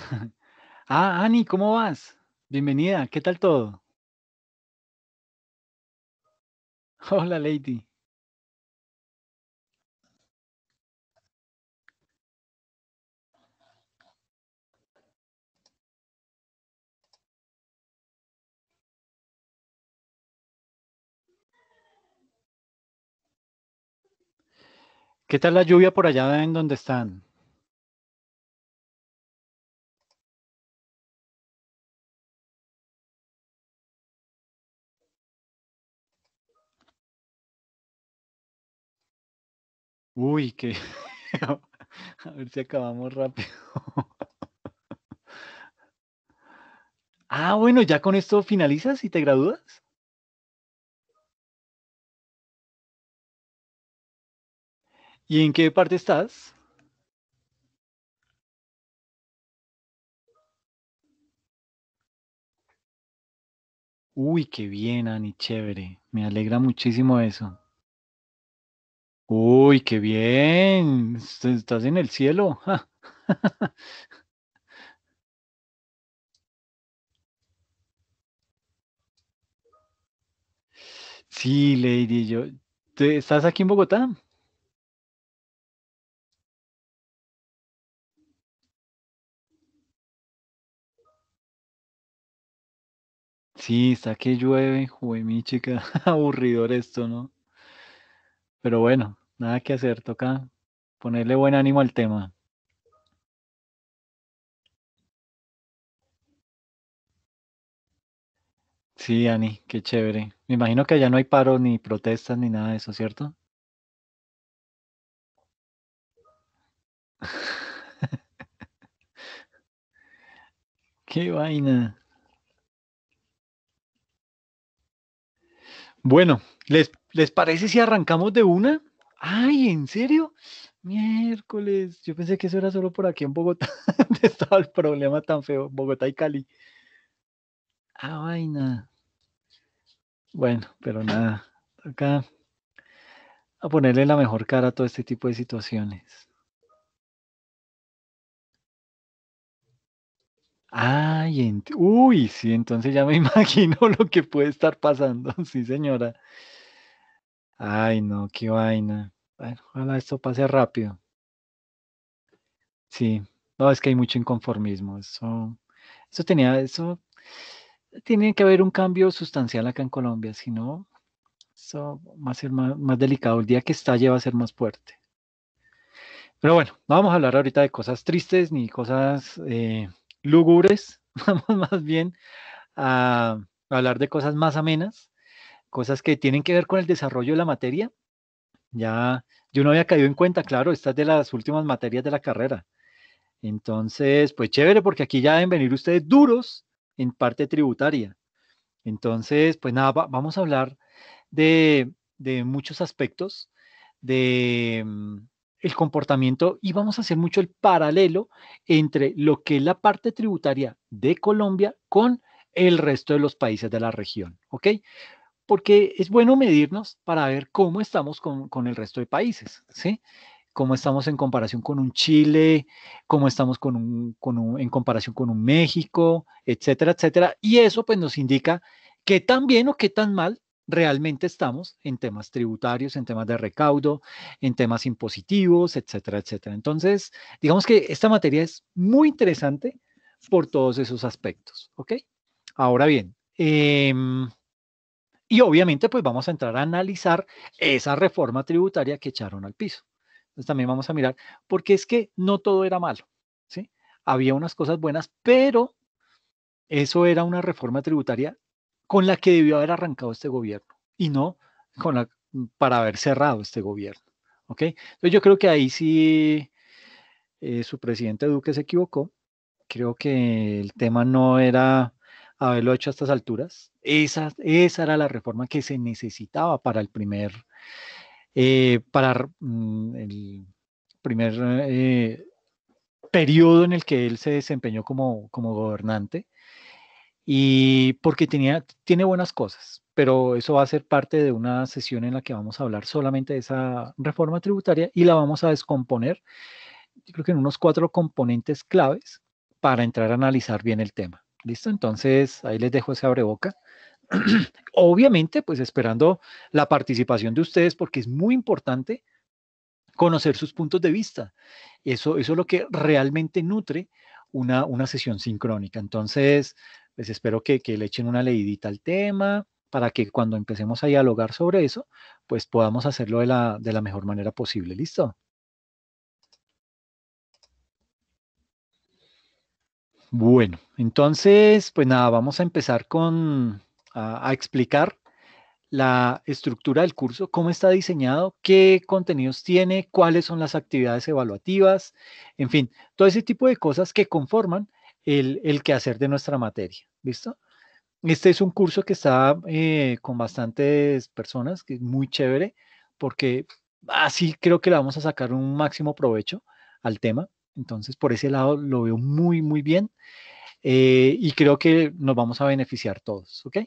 Ah, Ani, ¿cómo vas? Bienvenida, ¿qué tal todo? Hola, Lady. ¿Qué tal la lluvia por allá en donde están? Uy, que a ver si acabamos rápido. ah, bueno, ya con esto finalizas y te gradúas. ¿Y en qué parte estás? Uy, qué bien, Ani, chévere. Me alegra muchísimo eso. Uy, qué bien. Estás en el cielo. Sí, Lady, yo. ¿Estás aquí en Bogotá? Sí, está que llueve, jue mi chica. Aburridor esto, ¿no? Pero bueno. Nada que hacer, toca ponerle buen ánimo al tema. Sí, Ani, qué chévere. Me imagino que allá no hay paro ni protestas ni nada de eso, ¿cierto? Qué vaina. Bueno, ¿les, ¿les parece si arrancamos de una? Ay, ¿en serio? Miércoles. Yo pensé que eso era solo por aquí en Bogotá, donde estaba el problema tan feo, Bogotá y Cali. Ah, vaina. Bueno, pero nada, acá a ponerle la mejor cara a todo este tipo de situaciones. Ay, uy, sí, entonces ya me imagino lo que puede estar pasando, sí, señora. Ay, no, qué vaina. Bueno, ojalá esto pase rápido. Sí, no, es que hay mucho inconformismo. Eso, eso tenía, eso tiene que haber un cambio sustancial acá en Colombia, si no, eso va a ser más, delicado. El día que estalle va a ser más fuerte. Pero bueno, no vamos a hablar ahorita de cosas tristes ni cosas eh, Vamos más bien a hablar de cosas más amenas cosas que tienen que ver con el desarrollo de la materia. Ya yo no había caído en cuenta, claro, estas de las últimas materias de la carrera. Entonces, pues chévere, porque aquí ya deben venir ustedes duros en parte tributaria. Entonces, pues nada, vamos a hablar de, muchos aspectos de mm, el comportamiento y vamos a hacer mucho el paralelo entre lo que es la parte tributaria de Colombia con el resto de los países de la región, ¿ok? porque es bueno medirnos para ver cómo estamos con, con, el resto de países, ¿sí? Cómo estamos en comparación con un Chile, cómo estamos con un, con en comparación con un México, etcétera, etcétera. Y eso pues nos indica qué tan bien o qué tan mal realmente estamos en temas tributarios, en temas de recaudo, en temas impositivos, etcétera, etcétera. Entonces, digamos que esta materia es muy interesante por todos esos aspectos, ¿ok? Ahora bien, eh, y obviamente, pues vamos a entrar a analizar esa reforma tributaria que echaron al piso. Entonces también vamos a mirar, porque es que no todo era malo, ¿sí? Había unas cosas buenas, pero eso era una reforma tributaria con la que debió haber arrancado este gobierno y no con la, mm, para haber cerrado este gobierno, ¿ok? Entonces yo creo que ahí sí eh, su presidente Duque se equivocó. Creo que el tema no era haberlo hecho a estas alturas, esa, era la reforma que se necesitaba para el primer, eh, para mm, el primer eh, periodo en el que él se desempeñó como, gobernante y porque tenía, tiene buenas cosas, pero eso va a ser parte de una sesión en la que vamos a hablar solamente de esa reforma tributaria y la vamos a descomponer, yo creo que en unos cuatro componentes claves para entrar a analizar bien el tema. ¿Listo? Entonces ahí les dejo ese abreboca Obviamente, pues esperando la participación de ustedes porque es muy importante conocer sus puntos de vista. Eso, eso es lo que realmente nutre una, una sesión sincrónica. Entonces, pues espero que, que le echen una leidita al tema para que cuando empecemos a dialogar sobre eso, pues podamos hacerlo de la, de la mejor manera posible. ¿Listo? Bueno, entonces, pues nada, vamos a empezar con, a, explicar la estructura del curso, cómo está diseñado, qué contenidos tiene, cuáles son las actividades evaluativas, en fin, todo ese tipo de cosas que conforman el, quehacer de nuestra materia. ¿Listo? Este es un curso que está eh, con bastantes personas, que es muy chévere, porque así creo que le vamos a sacar un máximo provecho al tema. Entonces, por ese lado lo veo muy, muy bien eh, y creo que nos vamos a beneficiar todos, ¿ok?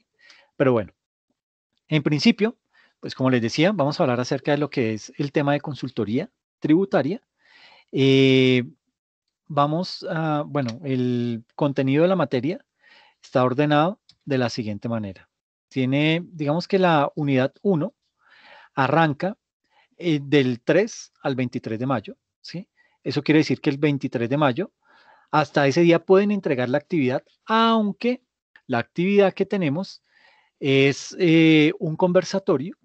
Pero bueno, en principio, pues como les decía, vamos a hablar acerca de lo que es el tema de consultoría tributaria. Eh, vamos a, bueno, el contenido de la materia está ordenado de la siguiente manera. Tiene, digamos que la unidad 1 arranca eh, del 3 al 23 de mayo, ¿sí? Eso quiere decir que el 23 de mayo, hasta ese día pueden entregar la actividad, aunque la actividad que tenemos es eh, un conversatorio.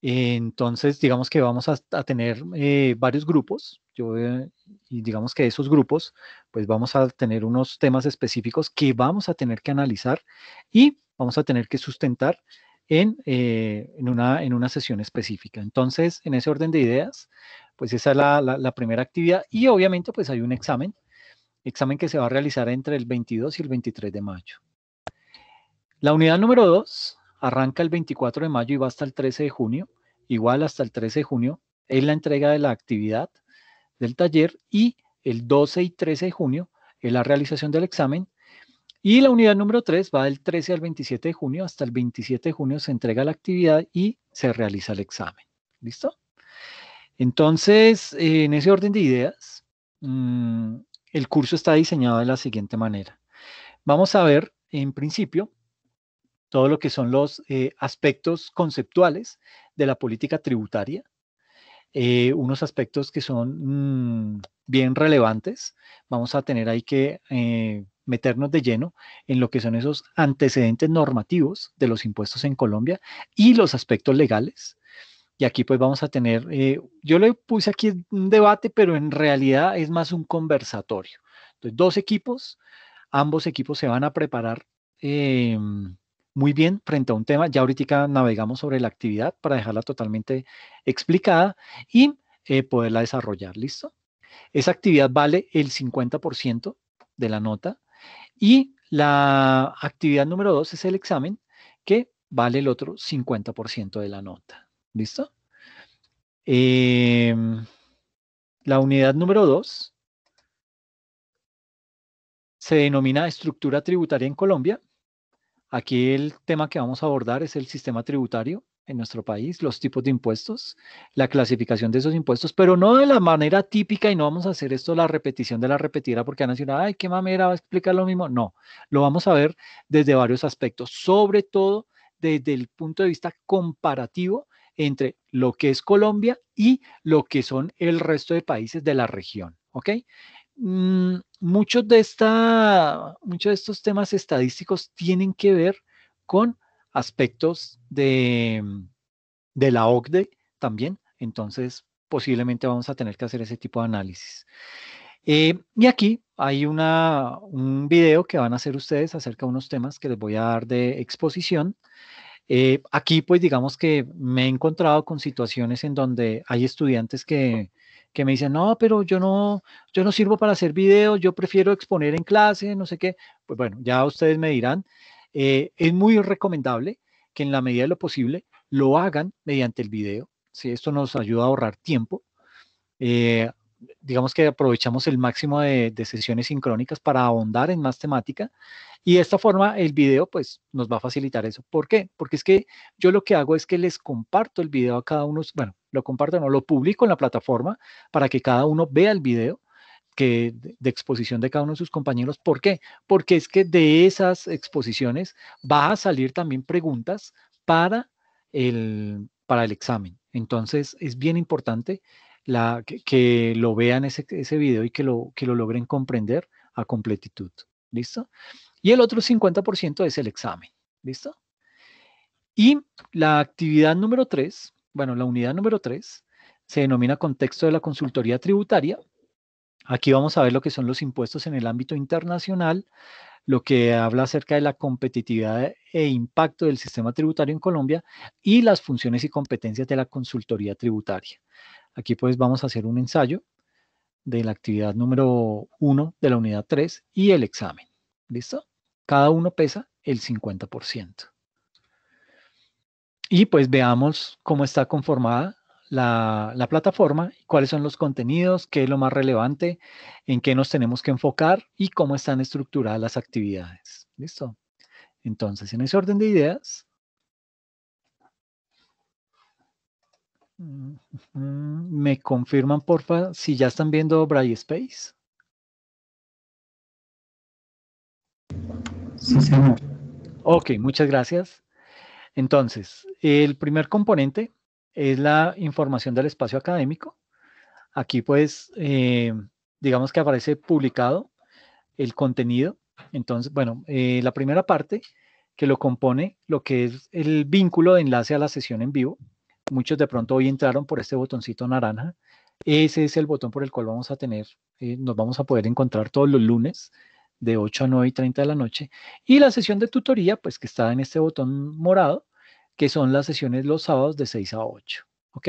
Entonces, digamos que vamos a, tener eh, varios grupos. Eh, y digamos que esos grupos, pues vamos a tener unos temas específicos que vamos a tener que analizar y vamos a tener que sustentar en, una, en una sesión específica. Entonces, en ese orden de ideas, pues esa es la, la, primera actividad y obviamente pues hay un examen, examen que se va a realizar entre el 22 y el 23 de mayo. La unidad número 2 arranca el 24 de mayo y va hasta el 13 de junio. Igual hasta el 13 de junio es la entrega de la actividad del taller y el 12 y 13 de junio es la realización del examen. Y la unidad número 3 va del 13 al 27 de junio. Hasta el 27 de junio se entrega la actividad y se realiza el examen. ¿Listo? Entonces, en ese orden de ideas, mm, el curso está diseñado de la siguiente manera. Vamos a ver, en principio, todo lo que son los eh, aspectos conceptuales de la política tributaria, eh, unos aspectos que son mm, bien relevantes. Vamos a tener ahí que eh, meternos de lleno en lo que son esos antecedentes normativos de los impuestos en Colombia y los aspectos legales. Y aquí pues vamos a tener, yo le puse aquí un debate, pero en realidad es más un conversatorio. Entonces, dos equipos, ambos equipos se van a preparar em, muy bien frente a un tema. Ya ahorita navegamos sobre la actividad para dejarla totalmente explicada y eh, poderla desarrollar. ¿Listo? Esa actividad vale el 50% de la nota y la actividad número dos es el examen que vale el otro 50% de la nota. ¿Listo? Em, la unidad número 2 se denomina estructura tributaria en Colombia Aquí el tema que vamos a abordar es el sistema tributario en nuestro país, los tipos de impuestos, la clasificación de esos impuestos, pero no de la manera típica y no vamos a hacer esto la repetición de la repetida porque han nacional, ay, qué mamera, va a explicar lo mismo. No, lo vamos a ver desde varios aspectos, sobre todo desde el punto de vista comparativo entre lo que es Colombia y lo que son el resto de países de la región. ¿Ok? Mm, muchos, de muchos de estos temas estadísticos tienen que ver con aspectos de, mm, de la OCDE también, entonces posiblemente vamos a tener que hacer ese tipo de análisis. Eh, y aquí hay una, un video que van a hacer ustedes acerca de unos temas que les voy a dar de exposición. Eh, aquí, pues digamos que me he encontrado con situaciones en donde hay estudiantes que, que me dicen, no, pero yo no, yo no sirvo para hacer videos, yo prefiero exponer en clase, no sé qué. Pues bueno, ya ustedes me dirán. Eh, es muy recomendable que en la medida de lo posible lo hagan mediante el video. si Esto nos ayuda a ahorrar tiempo. Eh, digamos que aprovechamos el máximo de, sesiones sincrónicas para ahondar en más temática y de esta forma el video pues nos va a facilitar eso. ¿Por qué? Porque es que yo lo que hago es que les comparto el video a cada uno, bueno, lo comparto, no, lo publico en la plataforma para que cada uno vea el video que de exposición de cada uno de sus compañeros. ¿Por qué? Porque es que de esas exposiciones va a salir también preguntas para el, para el examen. Entonces es bien importante que, lo vean ese, video y que lo, que lo logren comprender a completitud. ¿Listo? Y el otro 50% es el examen. ¿Listo? Y la actividad número 3, bueno, la unidad número 3, se denomina contexto de la consultoría tributaria. Aquí vamos a ver lo que son los impuestos en el ámbito internacional, lo que habla acerca de la competitividad e impacto del sistema tributario en Colombia y las funciones y competencias de la consultoría tributaria. Aquí pues vamos a hacer un ensayo de la actividad número 1 de la unidad 3 y el examen. ¿Listo? Cada uno pesa el 50%. Y pues veamos cómo está conformada la, la, plataforma, cuáles son los contenidos, qué es lo más relevante, en qué nos tenemos que enfocar y cómo están estructuradas las actividades. ¿Listo? Entonces, en ese orden de ideas, Mm, ¿Me confirman, porfa, si ya están viendo Brightspace Space? Sí, señor. Ok, muchas gracias. Entonces, el primer componente es la información del espacio académico. Aquí, pues, eh, digamos que aparece publicado el contenido. Entonces, bueno, eh, la primera parte que lo compone lo que es el vínculo de enlace a la sesión en vivo, Muchos de pronto hoy entraron por este botoncito naranja. Ese es el botón por el cual vamos a tener, eh, nos vamos a poder encontrar todos los lunes de 8 a 9 y 30 de la noche. Y la sesión de tutoría, pues que está en este botón morado, que son las sesiones los sábados de 6 a 8. ¿Ok?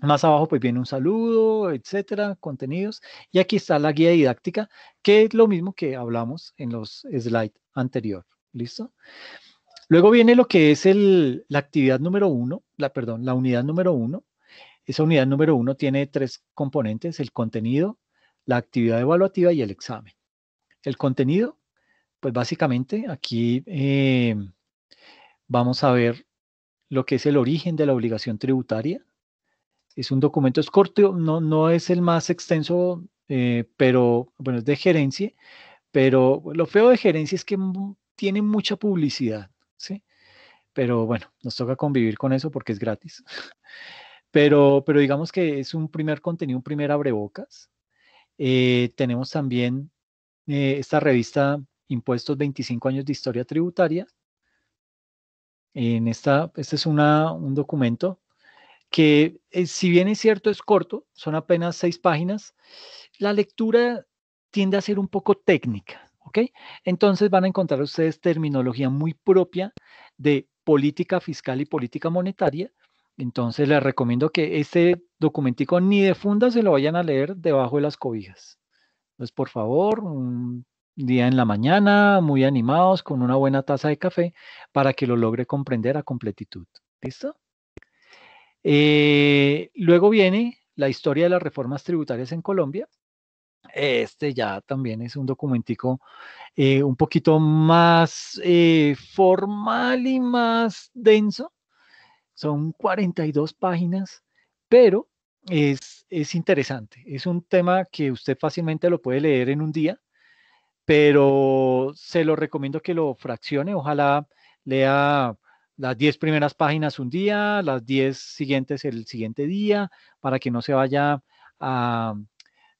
Más abajo, pues viene un saludo, etcétera, contenidos. Y aquí está la guía didáctica, que es lo mismo que hablamos en los slides anterior. ¿Listo? Luego viene lo que es la actividad número uno, la, perdón, la unidad número uno. Esa unidad número uno tiene tres componentes, el contenido, la actividad evaluativa y el examen. El contenido, pues básicamente aquí eh, vamos a ver lo que es el origen de la obligación tributaria. Es un documento, es corto, no, es el más extenso, eh, pero bueno, es de gerencia, pero lo feo de gerencia es que tiene mucha publicidad. ¿sí? Pero bueno, nos toca convivir con eso porque es gratis. Pero, pero digamos que es un primer contenido, un primer abrebocas. Eh, tenemos también eh, esta revista Impuestos 25 años de historia tributaria. En esta, este es un documento que eh, si bien es cierto es corto, son apenas seis páginas, la lectura tiende a ser un poco técnica, ¿Ok? Entonces van a encontrar ustedes terminología muy propia de política fiscal y política monetaria. Entonces les recomiendo que este documentico ni de funda se lo vayan a leer debajo de las cobijas. Entonces, por favor, un día en la mañana, muy animados, con una buena taza de café, para que lo logre comprender a completitud. ¿Listo? Eh, luego viene la historia de las reformas tributarias en Colombia. Este ya también es un documentico eh, un poquito más eh, formal y más denso. Son 42 páginas, pero es, es interesante. Es un tema que usted fácilmente lo puede leer en un día, pero se lo recomiendo que lo fraccione. Ojalá lea las 10 primeras páginas un día, las 10 siguientes el siguiente día, para que no se vaya a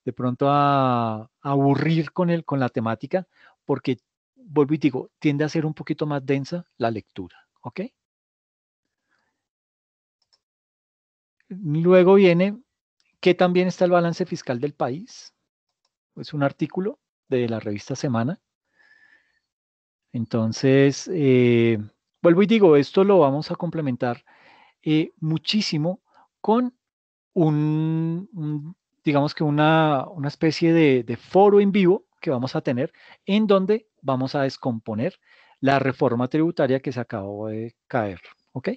de pronto a, aburrir con, el, con la temática, porque, vuelvo y digo, tiende a ser un poquito más densa la lectura, ¿ok? Luego viene que también está el balance fiscal del país. Es un artículo de la revista Semana. Entonces, eh, vuelvo y digo, esto lo vamos a complementar eh, muchísimo con un, digamos que una, especie de, foro en vivo que vamos a tener en donde vamos a descomponer la reforma tributaria que se acabó de caer, ¿ok?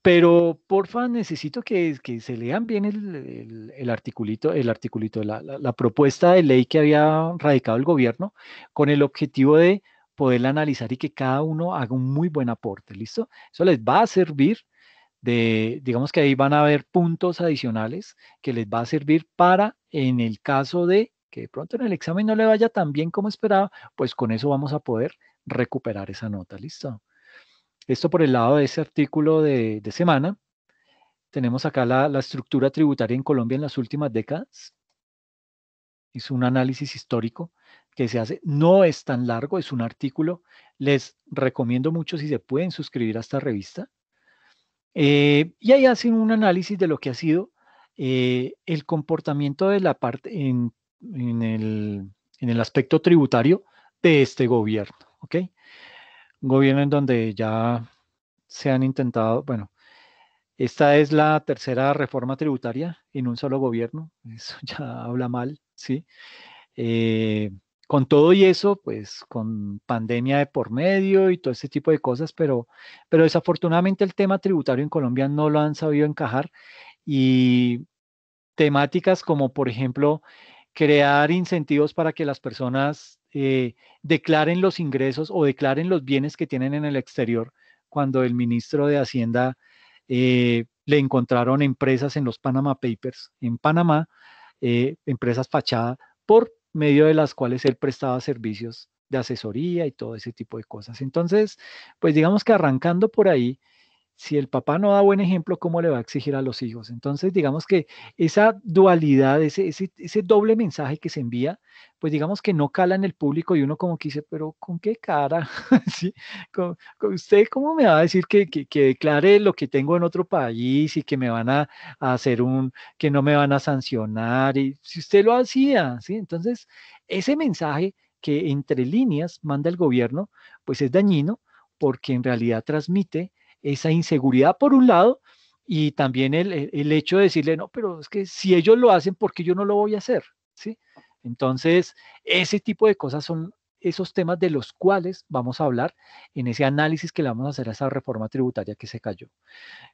Pero porfa, necesito que, se lean bien el, articulito, el articulito, la, la, la propuesta de ley que había radicado el gobierno con el objetivo de poderla analizar y que cada uno haga un muy buen aporte, ¿listo? Eso les va a servir digamos que ahí van a haber puntos adicionales que les va a servir para, en el caso de que de pronto en el examen no le vaya tan bien como esperaba, pues con eso vamos a poder recuperar esa nota, ¿listo? Esto por el lado de ese artículo de, semana. Tenemos acá la, la estructura tributaria en Colombia en las últimas décadas. Es un análisis histórico que se hace. No es tan largo, es un artículo. Les recomiendo mucho si se pueden suscribir a esta revista. Eh, y ahí hacen un análisis de lo que ha sido eh, el comportamiento de la parte en, el, en, el, aspecto tributario de este gobierno, ¿ok? gobierno en donde ya se han intentado, bueno, esta es la tercera reforma tributaria en un solo gobierno, eso ya habla mal, ¿sí? Eh, con todo y eso, pues con pandemia de por medio y todo ese tipo de cosas, pero, pero desafortunadamente el tema tributario en Colombia no lo han sabido encajar y temáticas como, por ejemplo, crear incentivos para que las personas eh, declaren los ingresos o declaren los bienes que tienen en el exterior cuando el ministro de Hacienda eh, le encontraron empresas en los Panama Papers, en Panamá, eh, empresas fachadas, por medio de las cuales él prestaba servicios de asesoría y todo ese tipo de cosas. Entonces, pues digamos que arrancando por ahí, si el papá no da buen ejemplo, ¿cómo le va a exigir a los hijos? Entonces, digamos que esa dualidad, ese, doble mensaje que se envía, pues digamos que no cala en el público y uno como que dice, pero ¿con qué cara? con usted cómo me va a decir que, declare lo que tengo en otro país y que me van a, hacer un, que no me van a sancionar? Y si usted lo hacía, ¿sí? Entonces, ese mensaje que entre líneas manda el gobierno, pues es dañino porque en realidad transmite esa inseguridad por un lado y también el, hecho de decirle, no, pero es que si ellos lo hacen, ¿por qué yo no lo voy a hacer? ¿Sí? Entonces, ese tipo de cosas son esos temas de los cuales vamos a hablar en ese análisis que le vamos a hacer a esa reforma tributaria que se cayó.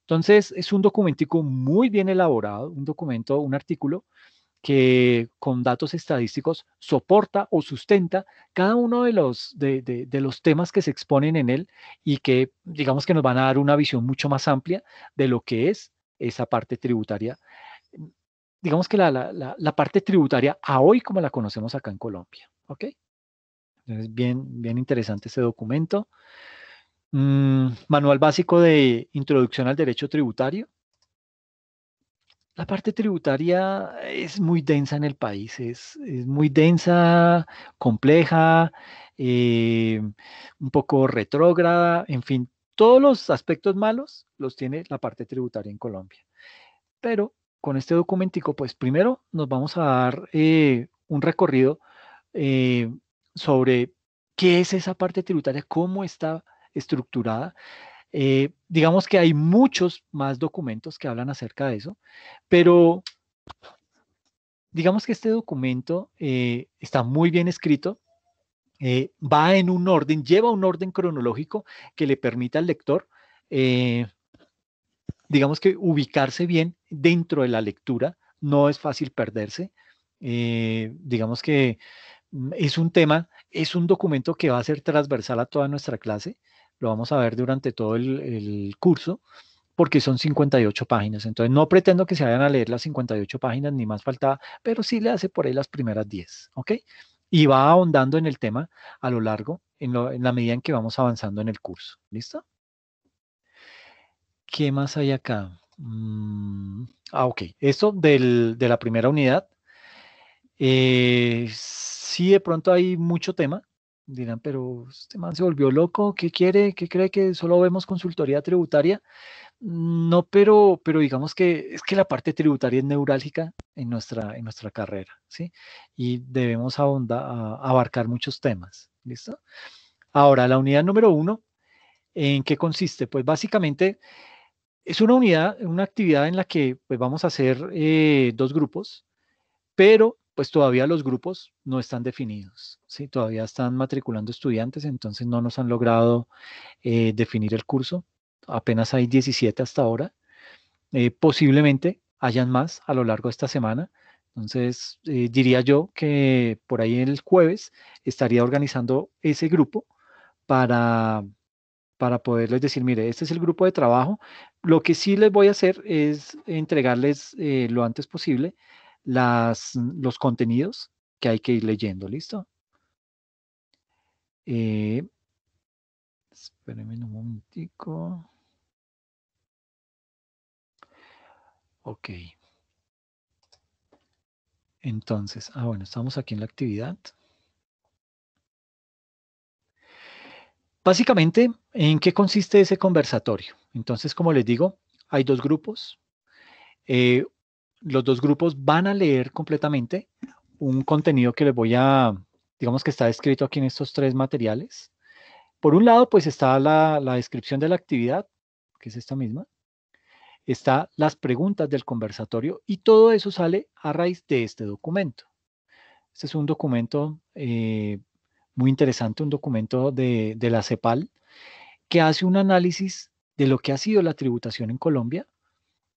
Entonces, es un documentico muy bien elaborado, un documento, un artículo que con datos estadísticos soporta o sustenta cada uno de los, de, los temas que se exponen en él y que digamos que nos van a dar una visión mucho más amplia de lo que es esa parte tributaria. Digamos que la, parte tributaria a hoy como la conocemos acá en Colombia. ¿Ok? Entonces, bien, bien interesante ese documento. Mm, manual básico de introducción al derecho tributario la parte tributaria es muy densa en el país, es, muy densa, compleja, eh, un poco retrógrada, en fin, todos los aspectos malos los tiene la parte tributaria en Colombia. Pero con este documentico, pues primero nos vamos a dar eh, un recorrido eh, sobre qué es esa parte tributaria, cómo está estructurada, eh, digamos que hay muchos más documentos que hablan acerca de eso, pero digamos que este documento eh, está muy bien escrito, eh, va en un orden, lleva un orden cronológico que le permita al lector, digamos que ubicarse bien dentro de la lectura, no es fácil perderse. digamos que mm, es un tema, es un documento que va a ser transversal a toda nuestra clase lo vamos a ver durante todo el, curso, porque son 58 páginas. Entonces, no pretendo que se vayan a leer las 58 páginas, ni más faltaba, pero sí le hace por ahí las primeras 10, ¿ok? Y va ahondando en el tema a lo largo, en, la medida en que vamos avanzando en el curso. ¿Listo? ¿Qué más hay acá? Mm, ah, ok. Esto de la primera unidad. Eh, sí, de pronto hay mucho tema, Dirán, pero este man se volvió loco, ¿qué quiere? ¿Qué cree que solo vemos consultoría tributaria? No, pero, pero digamos que es que la parte tributaria es neurálgica en nuestra, en nuestra carrera, ¿sí? Y debemos abarcar muchos temas, ¿listo? Ahora, la unidad número uno, ¿en qué consiste? Pues básicamente es una unidad, una actividad en la que pues, vamos a hacer eh, dos grupos, pero pues todavía los grupos no están definidos, todavía están matriculando estudiantes, entonces no nos han logrado eh, definir el curso. Apenas hay 17 hasta ahora. Eh, posiblemente hayan más a lo largo de esta semana. Entonces, eh, diría yo que por ahí el jueves estaría organizando ese grupo para, para poderles decir, mire, este es el grupo de trabajo. Lo que sí les voy a hacer es entregarles lo antes posible las, los contenidos que hay que ir leyendo, ¿listo? Eh, espérenme un momentico. Ok. Entonces, ah, bueno, estamos aquí en la actividad. Básicamente, ¿en qué consiste ese conversatorio? Entonces, como les digo, hay dos grupos. Eh, los dos grupos van a leer completamente un contenido que les voy a, digamos que está escrito aquí en estos tres materiales. Por un lado, pues está la, descripción de la actividad, que es esta misma. Está las preguntas del conversatorio y todo eso sale a raíz de este documento. Este es un documento eh, muy interesante, un documento de, la CEPAL, que hace un análisis de lo que ha sido la tributación en Colombia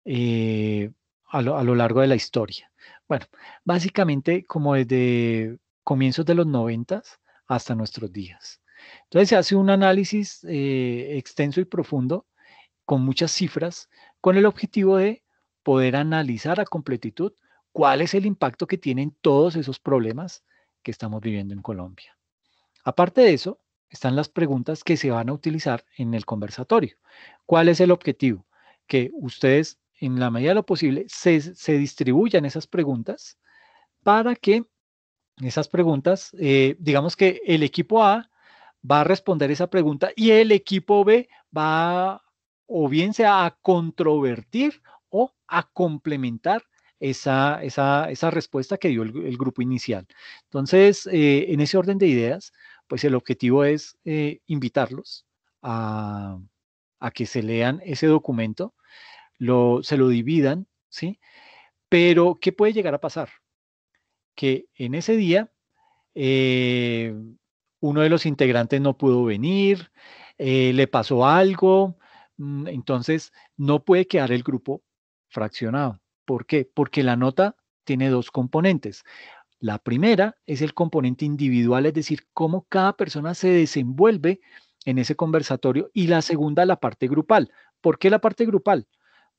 eh, a lo, a lo largo de la historia. Bueno, básicamente como desde comienzos de los noventas hasta nuestros días. Entonces se hace un análisis eh, extenso y profundo con muchas cifras con el objetivo de poder analizar a completitud cuál es el impacto que tienen todos esos problemas que estamos viviendo en Colombia. Aparte de eso, están las preguntas que se van a utilizar en el conversatorio. ¿Cuál es el objetivo? Que ustedes en la medida de lo posible, se, distribuyan esas preguntas para que esas preguntas, eh, digamos que el equipo A va a responder esa pregunta y el equipo B va o bien sea a controvertir o a complementar esa, esa, respuesta que dio el, grupo inicial. Entonces, eh, en ese orden de ideas, pues el objetivo es eh, invitarlos a, a que se lean ese documento lo, se lo dividan, ¿sí? Pero, ¿qué puede llegar a pasar? Que en ese día eh, uno de los integrantes no pudo venir, eh, le pasó algo, mm, entonces no puede quedar el grupo fraccionado. ¿Por qué? Porque la nota tiene dos componentes. La primera es el componente individual, es decir, cómo cada persona se desenvuelve en ese conversatorio y la segunda la parte grupal. ¿Por qué la parte grupal?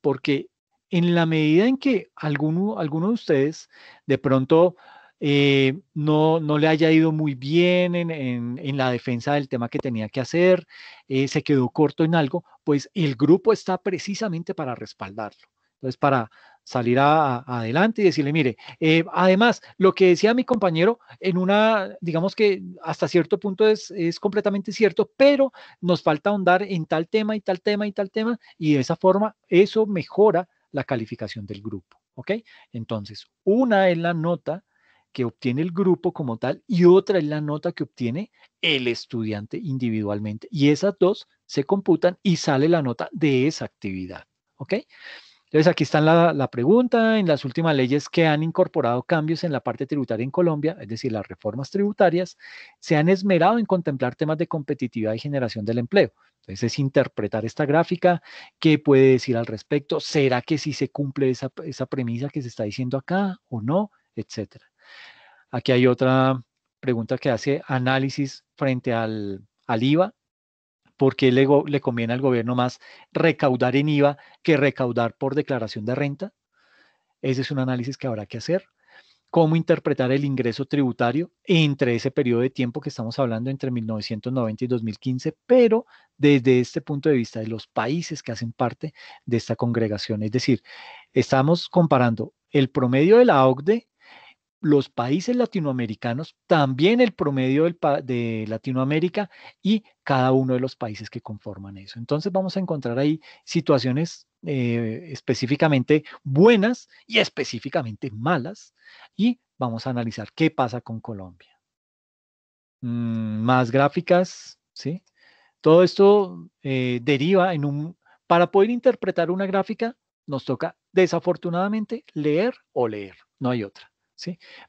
porque en la medida en que alguno, de ustedes de pronto eh, no, le haya ido muy bien en, la defensa del tema que tenía que hacer, eh, se quedó corto en algo, pues el grupo está precisamente para respaldarlo. Entonces, para salir adelante y decirle, mire, eh, además, lo que decía mi compañero en una, digamos que hasta cierto punto es, es completamente cierto, pero nos falta ahondar en tal tema y tal tema y tal tema, y de esa forma eso mejora la calificación del grupo, ¿ok? Entonces, una es la nota que obtiene el grupo como tal y otra es la nota que obtiene el estudiante individualmente. Y esas dos se computan y sale la nota de esa actividad. ¿Ok? Entonces, aquí está la, pregunta, en las últimas leyes que han incorporado cambios en la parte tributaria en Colombia, es decir, las reformas tributarias, se han esmerado en contemplar temas de competitividad y generación del empleo. Entonces, es interpretar esta gráfica, qué puede decir al respecto, será que sí se cumple esa, premisa que se está diciendo acá o no, etcétera. Aquí hay otra pregunta que hace análisis frente al IVA, ¿Por qué le conviene al gobierno más recaudar en IVA que recaudar por declaración de renta. Ese es un análisis que habrá que hacer. Cómo interpretar el ingreso tributario entre ese periodo de tiempo que estamos hablando entre 1990 y 2015, pero desde este punto de vista de los países que hacen parte de esta congregación. Es decir, estamos comparando el promedio de la OCDE los países latinoamericanos, también el promedio de Latinoamérica y cada uno de los países que conforman eso. Entonces vamos a encontrar ahí situaciones eh, específicamente buenas y específicamente malas y vamos a analizar qué pasa con Colombia. Mm, más gráficas, ¿sí? Todo esto eh, deriva en un... Para poder interpretar una gráfica nos toca desafortunadamente leer o leer, no hay otra.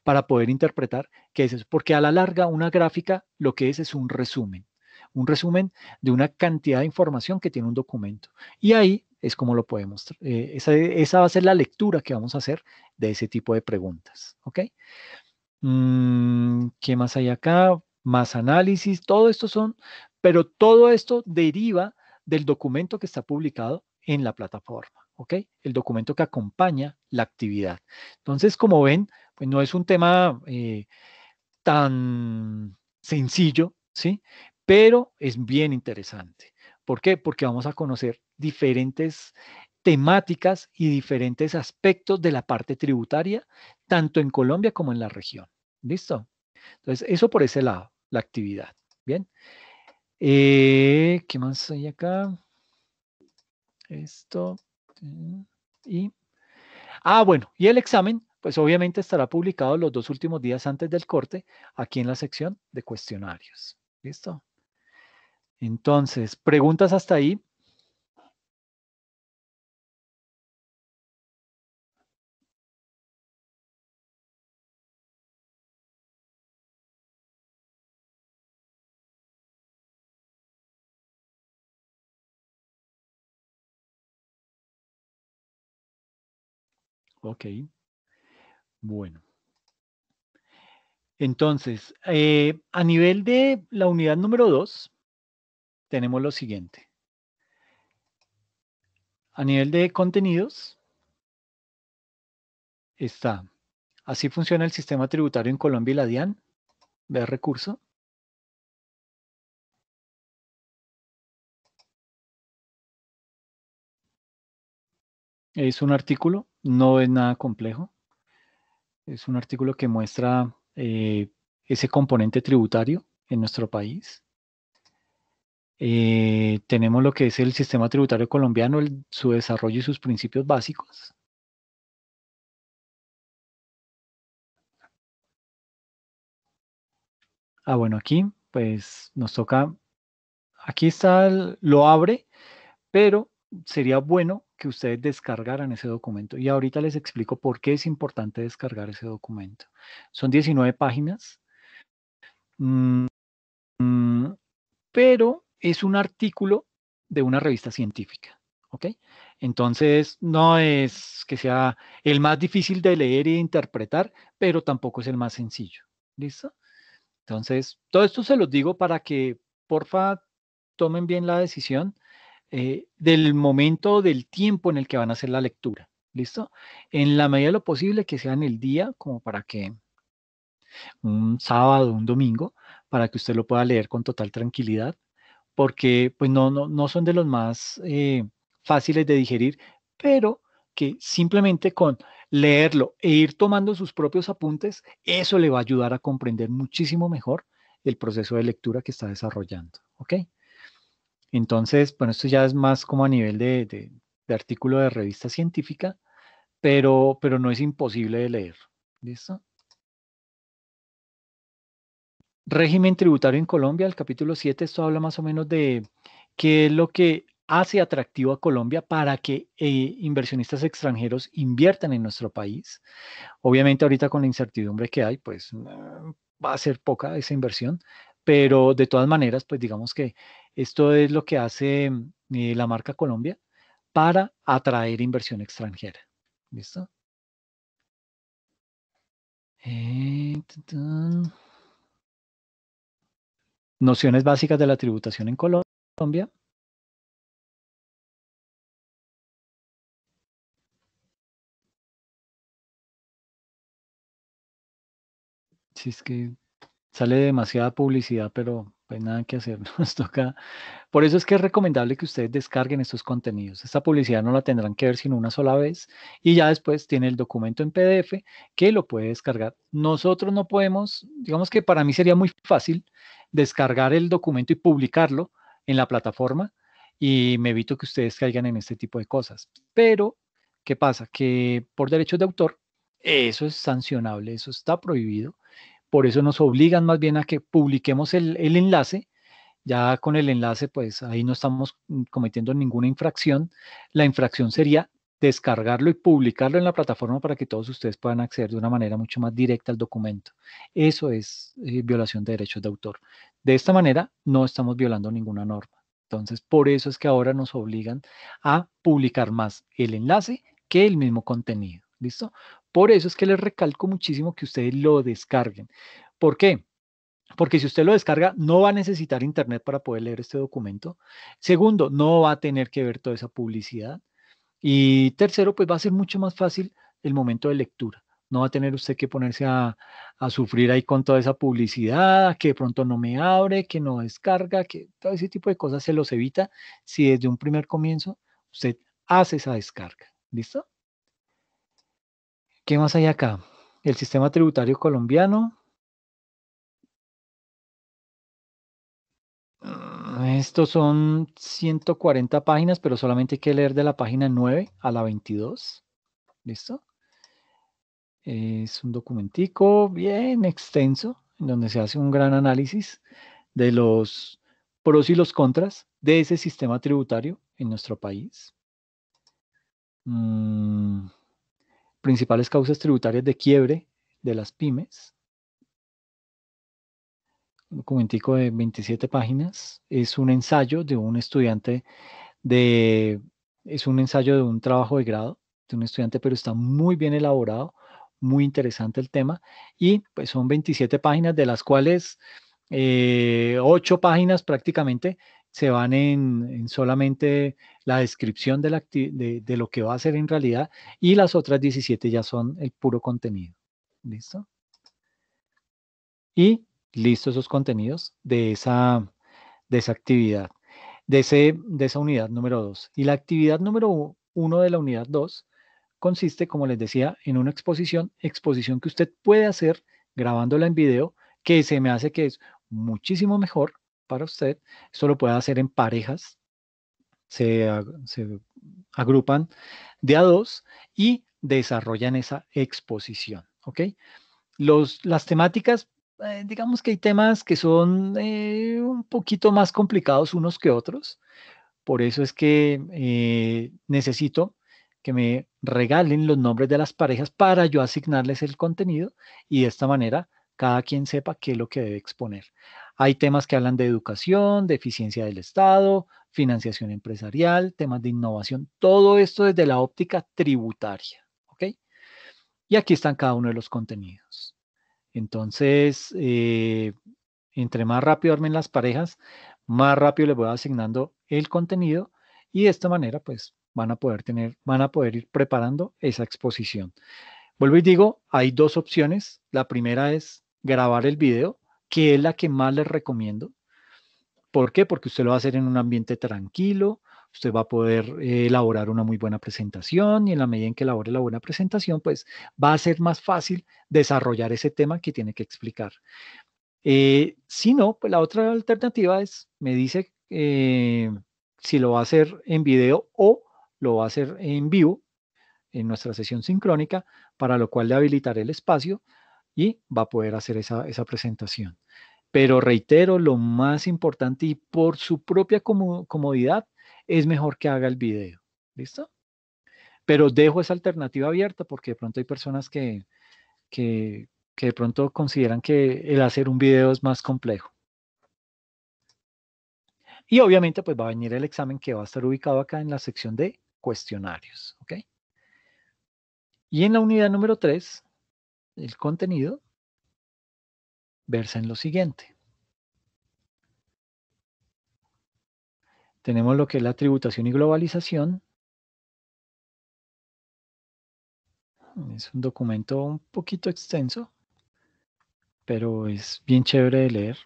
Para poder interpretar qué es eso. Porque a la larga una gráfica lo que es es un resumen, un resumen de una cantidad de información que tiene un documento. Y ahí es como lo podemos, eh, esa, va a ser la lectura que vamos a hacer de ese tipo de preguntas, ¿ok? Mm, ¿Qué más hay acá? Más análisis, todo esto son, pero todo esto deriva del documento que está publicado en la plataforma. ¿ok? El documento que acompaña la actividad. Entonces, como ven, pues no es un tema eh, tan sencillo, ¿sí? Pero es bien interesante. ¿Por qué? Porque vamos a conocer diferentes temáticas y diferentes aspectos de la parte tributaria, tanto en Colombia como en la región. ¿Listo? Entonces, eso por ese lado, la actividad. Bien. Eh, ¿Qué más hay acá? Esto. Eh, y. Ah, bueno, y el examen pues obviamente estará publicado los dos últimos días antes del corte aquí en la sección de cuestionarios. ¿Listo? Entonces, preguntas hasta ahí. Ok. Bueno. Entonces, eh, a nivel de la unidad número 2, tenemos lo siguiente. A nivel de contenidos, está. Así funciona el sistema tributario en Colombia y la DIAN. Ve recurso. Es un artículo, no es nada complejo. Es un artículo que muestra eh, ese componente tributario en nuestro país. Eh, tenemos lo que es el sistema tributario colombiano, su desarrollo y sus principios básicos. Ah, bueno, aquí pues nos toca, aquí está, lo abre, pero sería bueno que ustedes descargaran ese documento. Y ahorita les explico por qué es importante descargar ese documento. Son 19 páginas, mm, mm, pero es un artículo de una revista científica. ¿ok? Entonces, no es que sea el más difícil de leer e interpretar, pero tampoco es el más sencillo. ¿Listo? Entonces, todo esto se los digo para que, porfa, tomen bien la decisión eh, del momento, del tiempo en el que van a hacer la lectura. ¿Listo? En la medida de lo posible que sea en el día, como para que un sábado, un domingo, para que usted lo pueda leer con total tranquilidad, porque pues no, no, son de los más eh, fáciles de digerir, pero que simplemente con leerlo e ir tomando sus propios apuntes, eso le va a ayudar a comprender muchísimo mejor el proceso de lectura que está desarrollando. ¿Ok? Entonces, bueno, esto ya es más como a nivel de, de, artículo de revista científica, pero, pero no es imposible de leer. ¿Listo? Régimen tributario en Colombia, el capítulo 7, esto habla más o menos de qué es lo que hace atractivo a Colombia para que eh, inversionistas extranjeros inviertan en nuestro país. Obviamente ahorita con la incertidumbre que hay, pues mm, va a ser poca esa inversión, pero de todas maneras, pues digamos que esto es lo que hace mm, eh, la marca Colombia para atraer inversión extranjera. ¿Listo? Eh, Nociones básicas de la tributación en Colombia. Si es que sale demasiada publicidad, pero pues nada que hacer, nos toca. Por eso es que es recomendable que ustedes descarguen estos contenidos. Esta publicidad no la tendrán que ver sino una sola vez y ya después tiene el documento en PDF que lo puede descargar. Nosotros no podemos, digamos que para mí sería muy fácil descargar el documento y publicarlo en la plataforma y me evito que ustedes caigan en este tipo de cosas. Pero, ¿qué pasa? Que por derechos de autor, eso es sancionable, eso está prohibido por eso nos obligan más bien a que publiquemos el, enlace. Ya con el enlace, pues ahí no estamos mm, cometiendo ninguna infracción. La infracción sería descargarlo y publicarlo en la plataforma para que todos ustedes puedan acceder de una manera mucho más directa al documento. Eso es eh, violación de derechos de autor. De esta manera no estamos violando ninguna norma. Entonces, por eso es que ahora nos obligan a publicar más el enlace que el mismo contenido. ¿Listo? Por eso es que les recalco muchísimo que ustedes lo descarguen. ¿Por qué? Porque si usted lo descarga, no va a necesitar internet para poder leer este documento. Segundo, no va a tener que ver toda esa publicidad. Y tercero, pues va a ser mucho más fácil el momento de lectura. No va a tener usted que ponerse a, a sufrir ahí con toda esa publicidad, que de pronto no me abre, que no descarga, que todo ese tipo de cosas se los evita si desde un primer comienzo usted hace esa descarga. ¿Listo? ¿Qué más hay acá? El sistema tributario colombiano. Mm, estos son 140 páginas, pero solamente hay que leer de la página 9 a la 22. ¿Listo? Es un documentico bien extenso, en donde se hace un gran análisis de los pros y los contras de ese sistema tributario en nuestro país. Mm, principales causas tributarias de quiebre de las pymes. Un documentico de 27 páginas. Es un ensayo de un estudiante de... Es un ensayo de un trabajo de grado de un estudiante, pero está muy bien elaborado, muy interesante el tema. Y pues son 27 páginas, de las cuales eh, ocho 8 páginas prácticamente se van en solamente la descripción de, lo que va a hacer en realidad y las otras 17 ya son el puro contenido. ¿Listo? Y listo esos contenidos de esa, de esa actividad, de, ese, de esa unidad número 2. Y la actividad número 1 de la unidad 2 consiste, como les decía, en una exposición, exposición que usted puede hacer grabándola en video, que se me hace que es muchísimo mejor para usted. Esto lo puede hacer en parejas, se, agrupan de a dos y desarrollan esa exposición. ¿ok? las temáticas, eh, digamos que hay temas que son eh, un poquito más complicados unos que otros. Por eso es que eh, necesito que me regalen los nombres de las parejas para yo asignarles el contenido y de esta manera cada quien sepa qué es lo que debe exponer. Hay temas que hablan de educación, de eficiencia del Estado, financiación empresarial, temas de innovación, todo esto desde la óptica tributaria. Y aquí están cada uno de los contenidos. Entonces, eh, entre más rápido armen las parejas, más rápido les voy asignando el contenido y de esta manera pues van a poder tener, van a poder ir preparando esa exposición. Vuelvo y digo, hay dos opciones. La primera es grabar el video que es la que más les recomiendo. ¿Por qué? Porque usted lo va a hacer en un ambiente tranquilo, usted va a poder eh, elaborar una muy buena presentación y en la medida en que elabore la buena presentación, pues va a ser más fácil desarrollar ese tema que tiene que explicar. Eh, si no, pues la otra alternativa es, me dice eh, si lo va a hacer en video o lo va a hacer en vivo en nuestra sesión sincrónica, para lo cual le habilitaré el espacio y va a poder hacer esa, presentación. Pero reitero, lo más importante y por su propia comodidad es mejor que haga el video. ¿Listo? Pero dejo esa alternativa abierta porque de pronto hay personas que, que, que de pronto consideran que el hacer un video es más complejo. Y obviamente pues va a venir el examen que va a estar ubicado acá en la sección de cuestionarios. ¿ok? Y en la unidad número 3 el contenido versa en lo siguiente. Tenemos lo que es la tributación y globalización. Es un documento un poquito extenso, pero es bien chévere de leer.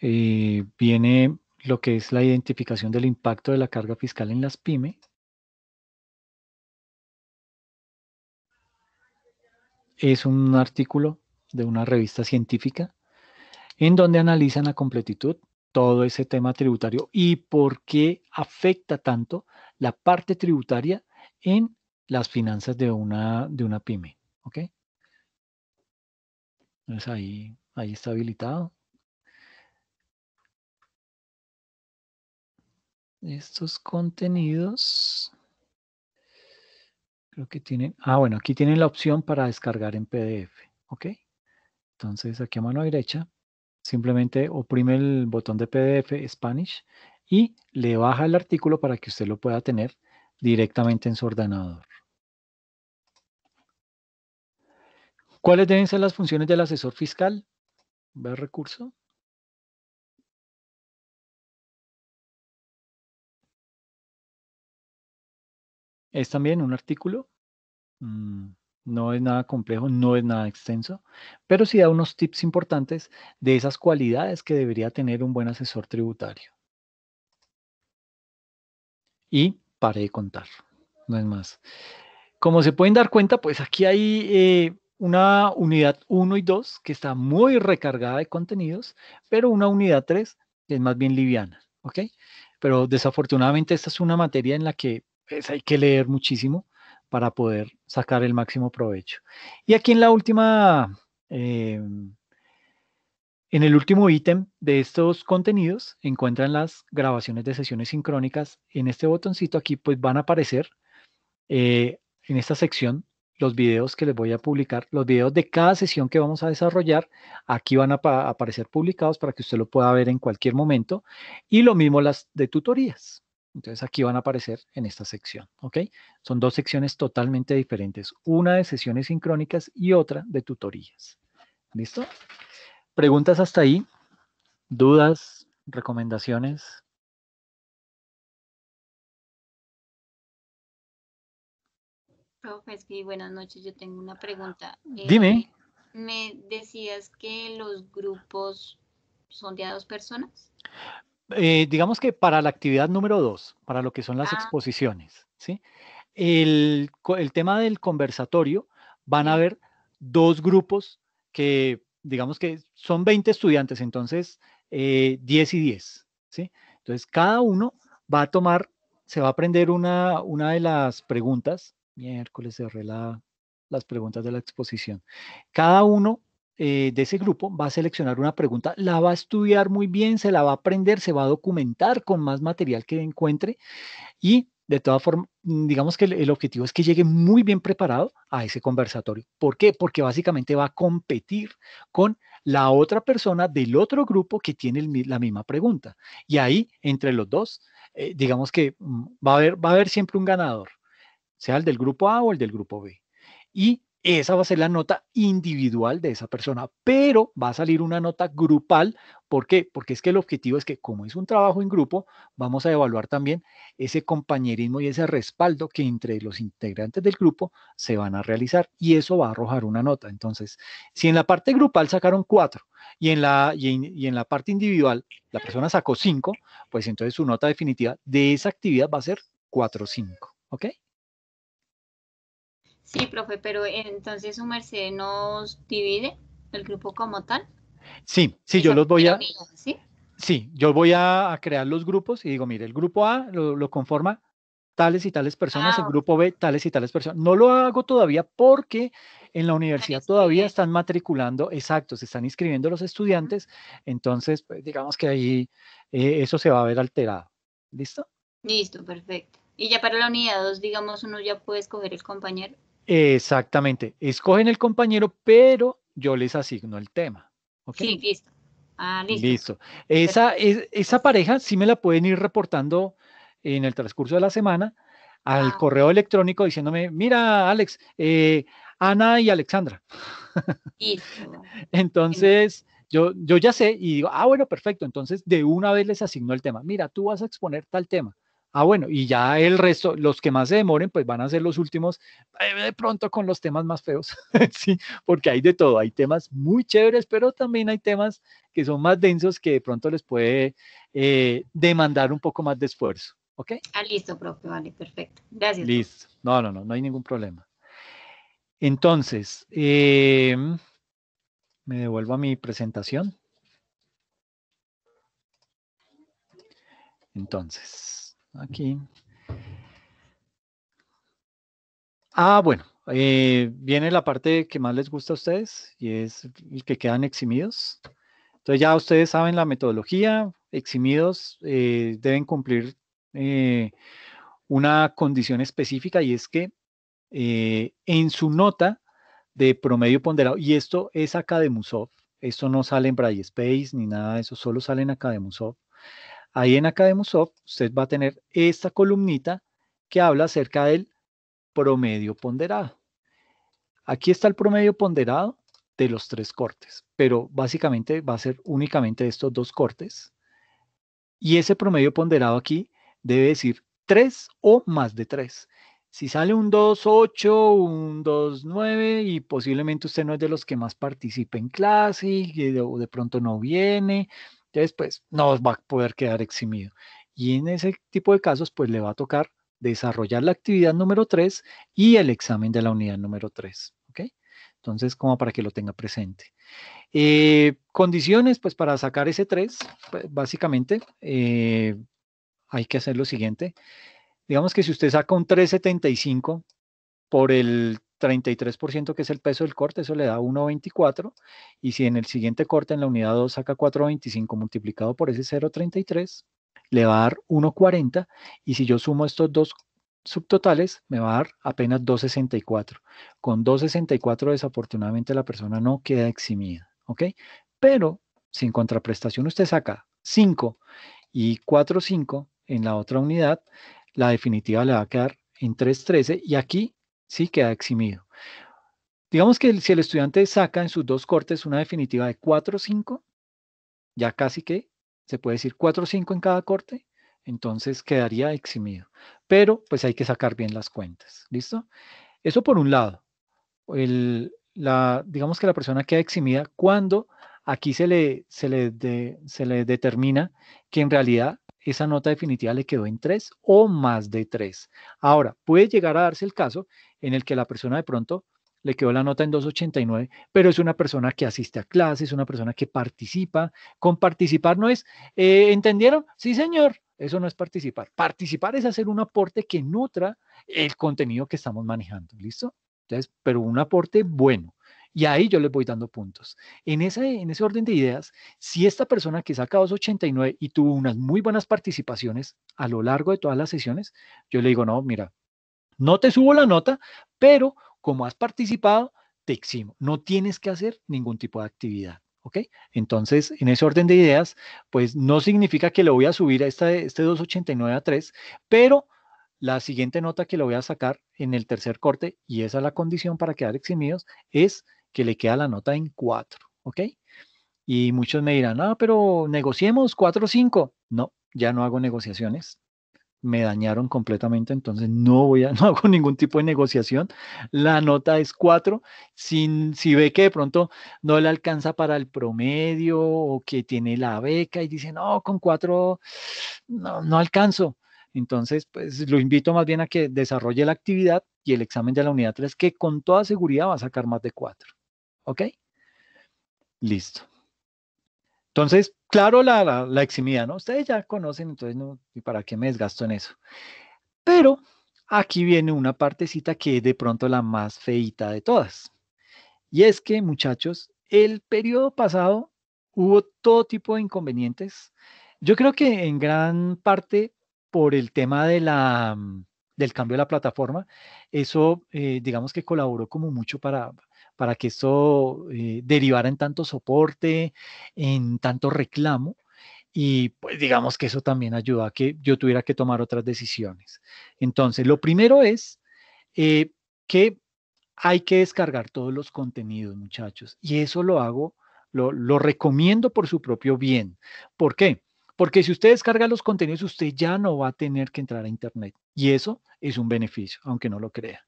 Eh, viene lo que es la identificación del impacto de la carga fiscal en las pymes. es un artículo de una revista científica en donde analizan a completitud todo ese tema tributario y por qué afecta tanto la parte tributaria en las finanzas de una, de una pyme. ¿Ok? ahí está habilitado. Estos contenidos que tienen, ah, bueno, aquí tienen la opción para descargar en PDF, ¿ok? Entonces aquí a mano derecha, simplemente oprime el botón de PDF Spanish y le baja el artículo para que usted lo pueda tener directamente en su ordenador. ¿Cuáles deben ser las funciones del asesor fiscal? Ver recurso. Es también un artículo. Mm, no es nada complejo, no es nada extenso, pero sí da unos tips importantes de esas cualidades que debería tener un buen asesor tributario. Y paré de contar, no es más. Como se pueden dar cuenta, pues aquí hay eh, una unidad 1 y 2 que está muy recargada de contenidos, pero una unidad 3 que es más bien liviana, ¿ok? Pero desafortunadamente esta es una materia en la que pues, hay que leer muchísimo para poder sacar el máximo provecho. Y aquí en la última, eh, en el último ítem de estos contenidos, encuentran las grabaciones de sesiones sincrónicas. En este botoncito aquí, pues van a aparecer eh, en esta sección los videos que les voy a publicar, los videos de cada sesión que vamos a desarrollar, aquí van a aparecer publicados para que usted lo pueda ver en cualquier momento. Y lo mismo las de tutorías. Entonces aquí van a aparecer en esta sección, ¿ok? Son dos secciones totalmente diferentes, una de sesiones sincrónicas y otra de tutorías. ¿Listo? Preguntas hasta ahí, dudas, recomendaciones. Profe, pues, buenas noches. Yo tengo una pregunta. Dime. Eh, ¿Me decías que los grupos son de dos personas? Eh, digamos que para la actividad número dos, para lo que son las exposiciones, ¿sí? El, tema del conversatorio, van a haber dos grupos que, digamos que son 20 estudiantes, entonces 10 eh, y 10, ¿sí? Entonces cada uno va a tomar, se va a aprender una, una de las preguntas, miércoles cerré la, las preguntas de la exposición, cada uno eh, de ese grupo va a seleccionar una pregunta, la va a estudiar muy bien, se la va a aprender, se va a documentar con más material que encuentre y de todas formas, mm, digamos que el, objetivo es que llegue muy bien preparado a ese conversatorio. ¿Por qué? Porque básicamente va a competir con la otra persona del otro grupo que tiene la misma pregunta. Y ahí, entre los dos, eh, digamos que mm, va a, haber, va a haber siempre un ganador, sea el del grupo A o el del grupo B. Y esa va a ser la nota individual de esa persona, pero va a salir una nota grupal. ¿Por qué? Porque es que el objetivo es que como es un trabajo en grupo, vamos a evaluar también ese compañerismo y ese respaldo que entre los integrantes del grupo se van a realizar y eso va a arrojar una nota. Entonces, si en la parte grupal sacaron cuatro y en la, y en, la parte individual la persona sacó cinco, pues entonces su nota definitiva de esa actividad va a ser cuatro o cinco. ¿Ok? Sí, profe, pero entonces su merced nos divide el grupo como tal. Sí, sí, yo los voy a... ¿sí? sí, yo voy a, crear los grupos y digo, mire, el grupo A lo, conforma tales y tales personas, ah, el grupo B tales y tales personas. No lo hago todavía porque en la universidad todavía están matriculando, exacto, se están inscribiendo los estudiantes, entonces pues, digamos que ahí eh, eso se va a ver alterado. ¿Listo? Listo, perfecto. Y ya para la unidad 2, digamos, uno ya puede escoger el compañero. Exactamente, escogen el compañero, pero yo les asigno el tema. Sí, listo. Ah, listo. listo. Esa, esa pareja sí me la pueden ir reportando en el transcurso de la semana al ah. correo electrónico diciéndome, mira, Alex, eh, Ana y Alexandra. Listo. Entonces, yo, yo ya sé y digo, ah, bueno, perfecto. Entonces, de una vez les asigno el tema. Mira, tú vas a exponer tal tema. Ah, bueno, y ya el resto, los que más se demoren, pues van a ser los últimos, eh, de pronto con los temas más feos, ¿sí? Porque hay de todo, hay temas muy chéveres, pero también hay temas que son más densos que de pronto les puede eh, demandar un poco más de esfuerzo, ¿ok? Ah, listo, profe, vale, perfecto. Gracias. Listo, no, no, no, no hay ningún problema. Entonces, em, me devuelvo a mi presentación. Entonces aquí. Ah, bueno, eh, viene la parte que más les gusta a ustedes y es el que quedan eximidos. Entonces ya ustedes saben la metodología, eximidos eh, deben cumplir eh, una condición específica y es que en su nota de promedio ponderado, y esto es acá de Musov, esto no sale en Brightspace Space ni nada de eso, solo sale en acá de Musov, Ahí en Academusoft usted va a tener esta columnita que habla acerca del promedio ponderado. Aquí está el promedio ponderado de los tres cortes, pero básicamente va a ser únicamente estos dos cortes. Y ese promedio ponderado aquí debe decir tres o más de tres. Si sale un 2.8, un 2.9 y posiblemente usted no es de los que más participe en clase y de pronto no viene, pues no va a poder quedar eximido. Y en ese tipo de casos, pues le va a tocar desarrollar la actividad número 3 y el examen de la unidad número 3. ¿ok? Entonces, como para que lo tenga presente. Eh, condiciones, pues para sacar ese 3, pues, básicamente eh, hay que hacer lo siguiente. Digamos que si usted saca un 375 por el 33% que es el peso del corte, eso le da 1.24 y si en el siguiente corte en la unidad 2 saca 4.25 multiplicado por ese 0.33 le va a dar 1.40 y si yo sumo estos dos subtotales me va a dar apenas 2.64. Con 2.64 desafortunadamente la persona no queda eximida, ¿ok? Pero sin contraprestación usted saca 5 y 4.5 en la otra unidad, la definitiva le va a quedar en 3.13 y aquí ¿sí? Queda eximido. Digamos que si el estudiante saca en sus dos cortes una definitiva de 4 o 5, ya casi que se puede decir 4 o 5 en cada corte, entonces quedaría eximido. Pero pues hay que sacar bien las cuentas, ¿listo? Eso por un lado. la, digamos que la persona queda eximida cuando aquí se le, se le, se le determina que en realidad esa nota definitiva le quedó en 3 o más de 3. Ahora, puede llegar a darse el caso en el que la persona de pronto le quedó la nota en 289, pero es una persona que asiste a clases, es una persona que participa. Con participar no es, eh, ¿entendieron? Sí, señor, eso no es participar. Participar es hacer un aporte que nutra el contenido que estamos manejando, ¿listo? Entonces, pero un aporte bueno. Y ahí yo les voy dando puntos. En ese, en ese orden de ideas, si esta persona que saca 289 y tuvo unas muy buenas participaciones a lo largo de todas las sesiones, yo le digo, no, mira, no te subo la nota, pero como has participado, te eximo. No tienes que hacer ningún tipo de actividad. ¿Ok? Entonces, en ese orden de ideas, pues no significa que le voy a subir a esta, este 289 a 3, pero la siguiente nota que le voy a sacar en el tercer corte, y esa es la condición para quedar eximidos, es que le queda la nota en 4. ¿Ok? Y muchos me dirán, ah, pero negociemos 4 o 5. No, ya no hago negociaciones me dañaron completamente, entonces no voy a, no hago ningún tipo de negociación. La nota es 4. Si, si ve que de pronto no le alcanza para el promedio o que tiene la beca y dice, no, con 4 no, no alcanzo. Entonces, pues lo invito más bien a que desarrolle la actividad y el examen de la unidad 3, que con toda seguridad va a sacar más de 4. ¿Ok? Listo. Entonces, claro, la, eximidad, ¿no? Ustedes ya conocen, entonces, ¿y para qué me desgasto en eso? Pero aquí viene una partecita que es de pronto la más feita de todas. Y es que, muchachos, el periodo pasado hubo todo tipo de inconvenientes. Yo creo que en gran parte por el tema de la mm, del cambio de la plataforma, eso eh, digamos que colaboró como mucho para, para que eso eh, derivara en tanto soporte, en tanto reclamo, y pues digamos que eso también ayudó a que yo tuviera que tomar otras decisiones. Entonces, lo primero es eh, que hay que descargar todos los contenidos, muchachos, y eso lo hago, lo, lo recomiendo por su propio bien. ¿Por qué? Porque si usted descarga los contenidos, usted ya no va a tener que entrar a Internet. Y eso es un beneficio, aunque no lo crea.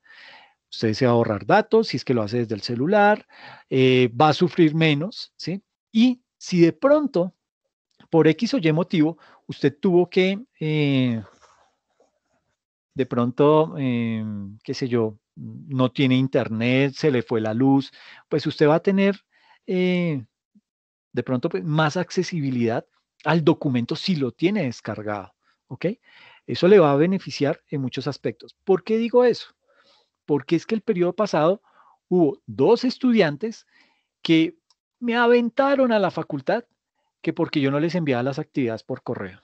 Usted se va a ahorrar datos si es que lo hace desde el celular, eh, va a sufrir menos, ¿sí? Y si de pronto, por X o Y motivo, usted tuvo que, eh, de pronto, eh, qué sé yo, no tiene internet, se le fue la luz, pues usted va a tener, de pronto, pues, más accesibilidad al documento si lo tiene descargado. ¿Ok? Eso le va a beneficiar en muchos aspectos. ¿Por qué digo eso? Porque es que el periodo pasado hubo dos estudiantes que me aventaron a la facultad que porque yo no les enviaba las actividades por correo.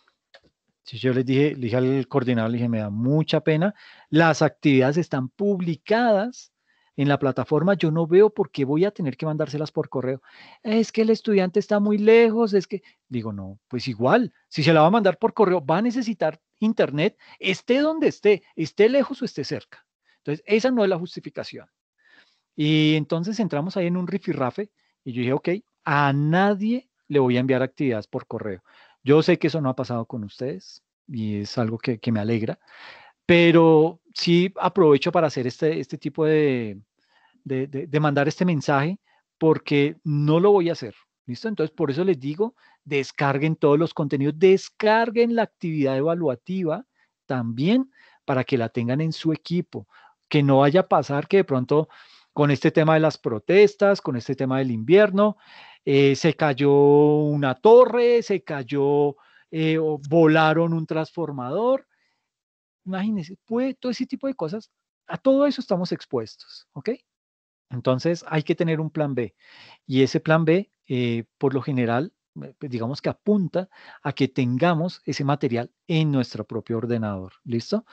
Si yo les dije, le dije al coordinador, le dije, me da mucha pena, las actividades están publicadas en la plataforma, yo no veo por qué voy a tener que mandárselas por correo. Es que el estudiante está muy lejos, es que, digo, no, pues igual, si se la va a mandar por correo, va a necesitar internet, esté donde esté, esté lejos o esté cerca. Entonces, esa no es la justificación. Y entonces entramos ahí en un rifirrafe y yo dije, ok, a nadie le voy a enviar actividades por correo. Yo sé que eso no ha pasado con ustedes y es algo que, me alegra, pero sí aprovecho para hacer este, este tipo de, de, mandar este mensaje porque no lo voy a hacer. ¿Listo? Entonces, por eso les digo, descarguen todos los contenidos, descarguen la actividad evaluativa también para que la tengan en su equipo, que no vaya a pasar que de pronto con este tema de las protestas, con este tema del invierno, eh, se cayó una torre, se cayó, eh, o volaron un transformador Imagínense, puede, todo ese tipo de cosas, a todo eso estamos expuestos, ¿ok? Entonces hay que tener un plan B. Y ese plan B, eh, por lo general, eh, pues, digamos que apunta a que tengamos ese material en nuestro propio ordenador, ¿listo?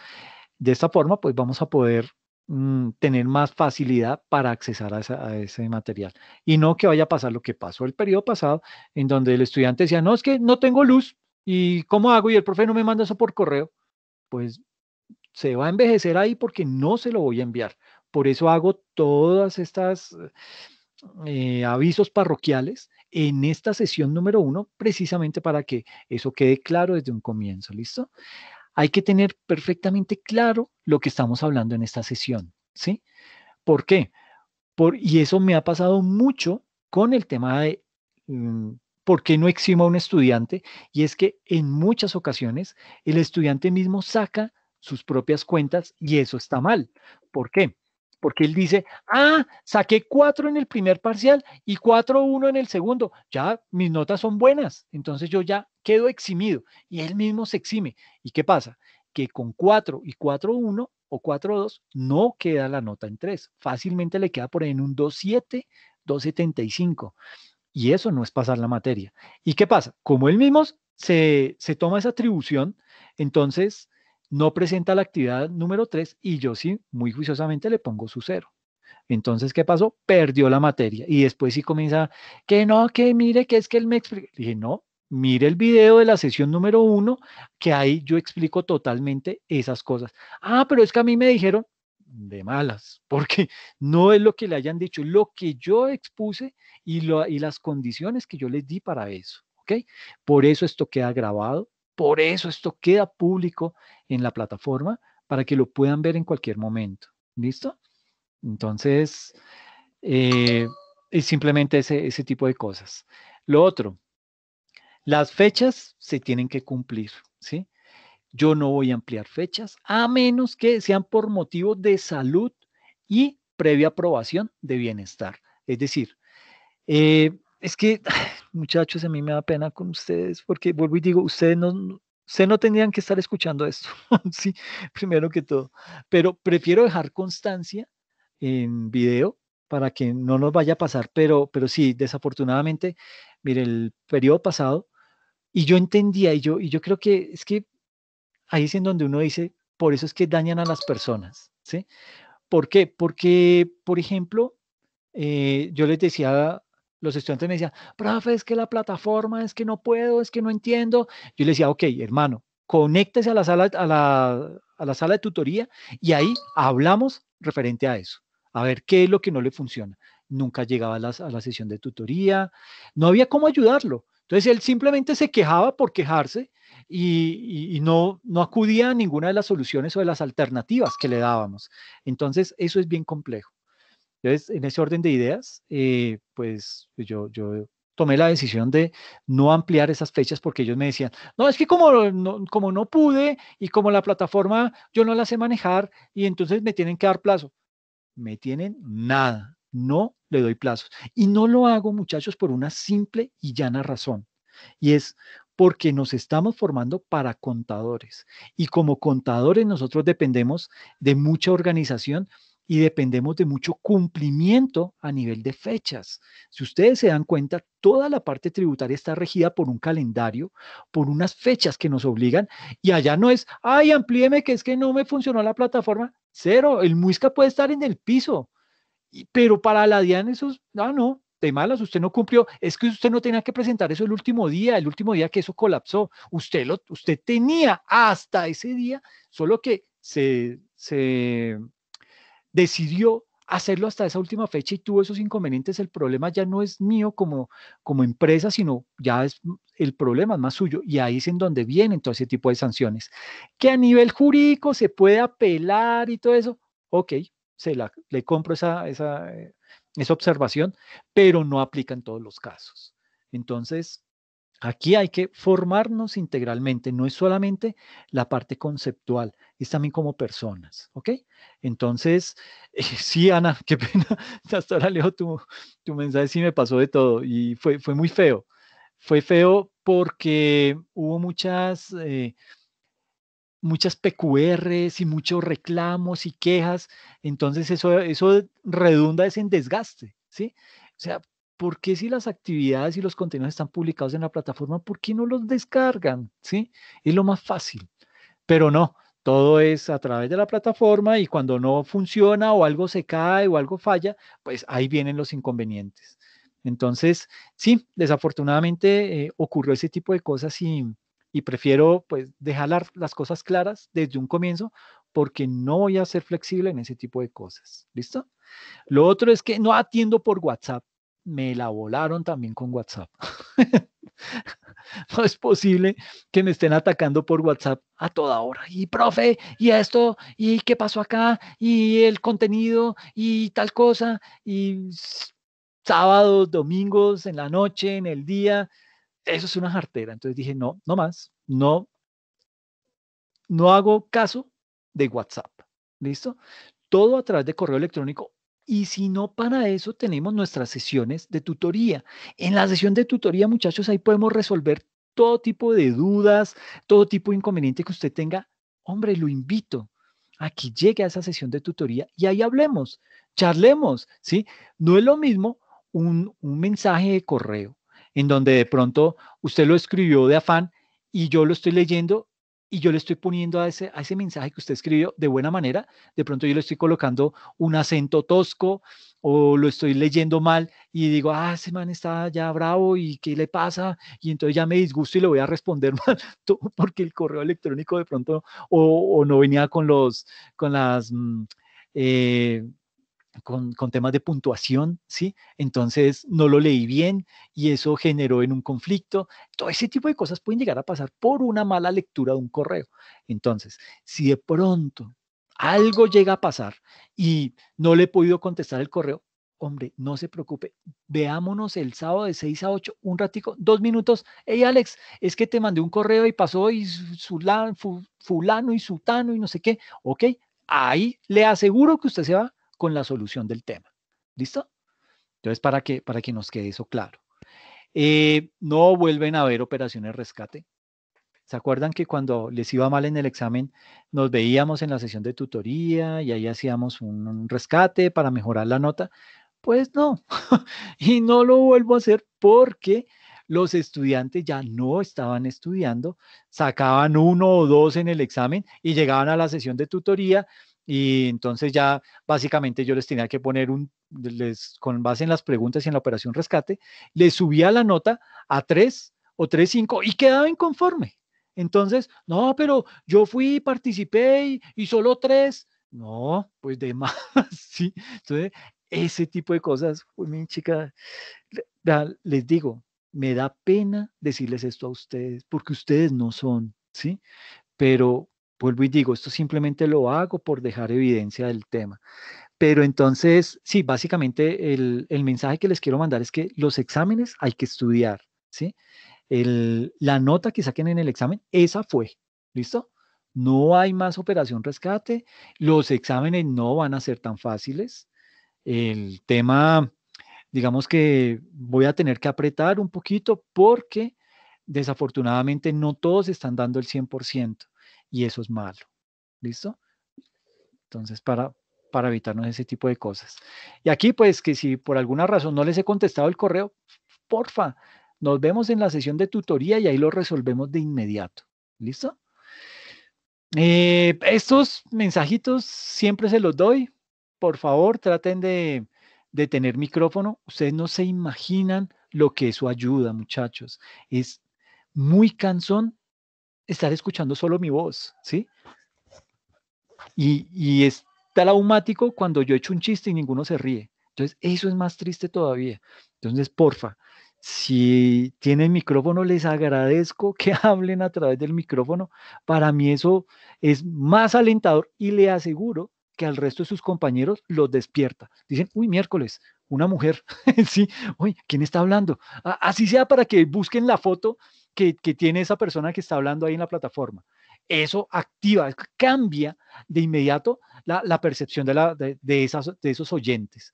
De esta forma, pues vamos a poder mm, tener más facilidad para accesar a, ese material. Y no que vaya a pasar lo que pasó el periodo pasado, en donde el estudiante decía, no, es que no tengo luz, ¿y cómo hago? Y el profe no me manda eso por correo. Pues se va a envejecer ahí porque no se lo voy a enviar. Por eso hago todas estas eh, avisos parroquiales en esta sesión número uno, precisamente para que eso quede claro desde un comienzo, ¿listo? Hay que tener perfectamente claro lo que estamos hablando en esta sesión, ¿sí? ¿Por qué? Por, y eso me ha pasado mucho con el tema de mm, por qué no eximo a un estudiante, y es que en muchas ocasiones el estudiante mismo saca sus propias cuentas y eso está mal. ¿Por qué? Porque él dice, ah, saqué cuatro en el primer parcial y cuatro uno en el segundo. Ya mis notas son buenas, entonces yo ya quedo eximido y él mismo se exime. ¿Y qué pasa? Que con 4 y 4-1 o 4-2, no queda la nota en 3. Fácilmente le queda por ahí en un 2-75 Y eso no es pasar la materia. ¿Y qué pasa? Como él mismo se, se toma esa atribución, entonces no presenta la actividad número 3 y yo sí, muy juiciosamente le pongo su cero. Entonces, ¿qué pasó? Perdió la materia. Y después sí comienza, que no, que mire, que es que él me explica. Dije, no, mire el video de la sesión número uno, que ahí yo explico totalmente esas cosas. Ah, pero es que a mí me dijeron de malas, porque no es lo que le hayan dicho, lo que yo expuse y, lo, y las condiciones que yo les di para eso. ¿ok? Por eso esto queda grabado por eso esto queda público en la plataforma para que lo puedan ver en cualquier momento. ¿Listo? Entonces, es eh, simplemente ese, tipo de cosas. Lo otro, las fechas se tienen que cumplir, ¿sí? Yo no voy a ampliar fechas a menos que sean por motivos de salud y previa aprobación de bienestar. Es decir, eh, es que, muchachos, a mí me da pena con ustedes, porque vuelvo y digo, ustedes no, ustedes no tendrían que estar escuchando esto, sí, primero que todo. Pero prefiero dejar constancia en video para que no nos vaya a pasar, pero, pero sí, desafortunadamente, mire, el periodo pasado, y yo entendía, y yo, y yo creo que es que ahí es en donde uno dice, por eso es que dañan a las personas, ¿sí? ¿Por qué? Porque, por ejemplo, eh, yo les decía los estudiantes me decían, profe, es que la plataforma, es que no puedo, es que no entiendo. Yo le decía, ok, hermano, conéctese a la sala, a la, a la sala de tutoría y ahí hablamos referente a eso, a ver qué es lo que no le funciona. Nunca llegaba a, a la sesión de tutoría, no había cómo ayudarlo. Entonces él simplemente se quejaba por quejarse y, y, no, no acudía a ninguna de las soluciones o de las alternativas que le dábamos. Entonces eso es bien complejo. Entonces, en ese orden de ideas, eh, pues yo, tomé la decisión de no ampliar esas fechas porque ellos me decían, no, es que como no, como no pude y como la plataforma yo no la sé manejar y entonces me tienen que dar plazo. Me tienen nada, no le doy plazo Y no lo hago, muchachos, por una simple y llana razón. Y es porque nos estamos formando para contadores. Y como contadores nosotros dependemos de mucha organización y dependemos de mucho cumplimiento a nivel de fechas. Si ustedes se dan cuenta, toda la parte tributaria está regida por un calendario, por unas fechas que nos obligan y allá no es, ay, amplíeme que es que no me funcionó la plataforma. Cero, el Muisca puede estar en el piso, pero para la DIAN esos, ah, no, de malas, usted no cumplió, es que usted no tenía que presentar eso el último día, el último día que eso colapsó, usted, lo, usted tenía hasta ese día, solo que se, se decidió hacerlo hasta esa última fecha y tuvo esos inconvenientes, el problema ya no es mío como, como empresa, sino ya es el problema más suyo. Y ahí es en donde vienen todo ese tipo de sanciones. Que a nivel jurídico se puede apelar y todo eso, ok, se la, le compro esa, esa, eh, esa observación, pero no aplica en todos los casos. Entonces, Aquí hay que formarnos integralmente, no es solamente la parte conceptual, es también como personas, ¿ok? Entonces, sí, Ana, qué pena, hasta ahora leo tu, mensaje, sí me pasó de todo y fue, fue muy feo. Fue feo porque hubo muchas... Eh, muchas PQRs y muchos reclamos y quejas, entonces eso, eso redunda es en desgaste, ¿sí? O sea, ¿por qué si las actividades y los contenidos están publicados en la plataforma, por qué no los descargan? ¿Sí? Es lo más fácil. Pero no, todo es a través de la plataforma y cuando no funciona o algo se cae o algo falla, pues ahí vienen los inconvenientes. Entonces, sí, desafortunadamente eh, ocurrió ese tipo de cosas y, prefiero pues dejar las cosas claras desde un comienzo porque no voy a ser flexible en ese tipo de cosas. ¿Listo? Lo otro es que no atiendo por WhatsApp me la volaron también con WhatsApp. no es posible que me estén atacando por WhatsApp a toda hora. Y profe, y esto, y qué pasó acá, y el contenido, y tal cosa, y sábados, domingos, en la noche, en el día. Eso es una jartera. Entonces dije, no, no más, no, no hago caso de WhatsApp. ¿Listo? Todo a través de correo electrónico y si no, para eso tenemos nuestras sesiones de tutoría. En la sesión de tutoría, muchachos, ahí podemos resolver todo tipo de dudas, todo tipo de inconveniente que usted tenga. Hombre, lo invito a que llegue a esa sesión de tutoría y ahí hablemos, charlemos, ¿sí? No es lo mismo un, un mensaje de correo en donde de pronto usted lo escribió de afán y yo lo estoy leyendo y yo le estoy poniendo a ese, a ese mensaje que usted escribió de buena manera, de pronto yo le estoy colocando un acento tosco o lo estoy leyendo mal y digo, ah, ese man está ya bravo y qué le pasa, y entonces ya me disgusto y le voy a responder mal, porque el correo electrónico de pronto o, no venía con los, con las... Mm, eh, con, temas de puntuación, ¿sí? Entonces no lo leí bien y eso generó en un conflicto. Todo ese tipo de cosas pueden llegar a pasar por una mala lectura de un correo. Entonces, si de pronto algo llega a pasar y no le he podido contestar el correo, hombre, no se preocupe, veámonos el sábado de 6 a 8, un ratico, dos minutos. Hey Alex, es que te mandé un correo y pasó y fulano y sutano y no sé qué. Ok, ahí le aseguro que usted se va con la solución del tema. ¿Listo? Entonces, para que, para que nos quede eso claro. Eh, no vuelven a haber operaciones rescate. ¿Se acuerdan que cuando les iba mal en el examen, nos veíamos en la sesión de tutoría y ahí hacíamos un rescate para mejorar la nota? Pues no, y no lo vuelvo a hacer porque los estudiantes ya no estaban estudiando, sacaban uno o dos en el examen y llegaban a la sesión de tutoría y entonces ya básicamente yo les tenía que poner un, les, con base en las preguntas y en la operación rescate, les subía la nota a 3 o 3.5 y quedaba inconforme. Entonces, no, pero yo fui, participé y, solo tres No, pues de más, sí. Entonces, ese tipo de cosas, pues, mi chica, les digo, me da pena decirles esto a ustedes, porque ustedes no son, ¿sí? Pero Vuelvo y digo, esto simplemente lo hago por dejar evidencia del tema. Pero entonces, sí, básicamente el, mensaje que les quiero mandar es que los exámenes hay que estudiar, ¿sí? la nota que saquen en el examen, esa fue, ¿listo? No hay más operación rescate, los exámenes no van a ser tan fáciles. El tema, digamos que voy a tener que apretar un poquito porque desafortunadamente no todos están dando el 100% y eso es malo. ¿Listo? Entonces, para, para evitarnos ese tipo de cosas. Y aquí, pues, que si por alguna razón no les he contestado el correo, porfa, nos vemos en la sesión de tutoría y ahí lo resolvemos de inmediato. ¿Listo? Eh, estos mensajitos siempre se los doy. Por favor, traten de, de tener micrófono. Ustedes no se imaginan lo que eso ayuda, muchachos. Es muy cansón estar escuchando solo mi voz, ¿sí? Y, y es traumático cuando yo echo un chiste y ninguno se ríe. Entonces, eso es más triste todavía. Entonces, porfa, si tienen micrófono, les agradezco que hablen a través del micrófono. Para mí eso es más alentador y le aseguro que al resto de sus compañeros los despierta. Dicen, uy, miércoles, una mujer, sí, uy, ¿quién está hablando? Así sea para que busquen la foto que, tiene esa persona que está hablando ahí en la plataforma. Eso activa, cambia de inmediato la, percepción de, de, esos oyentes.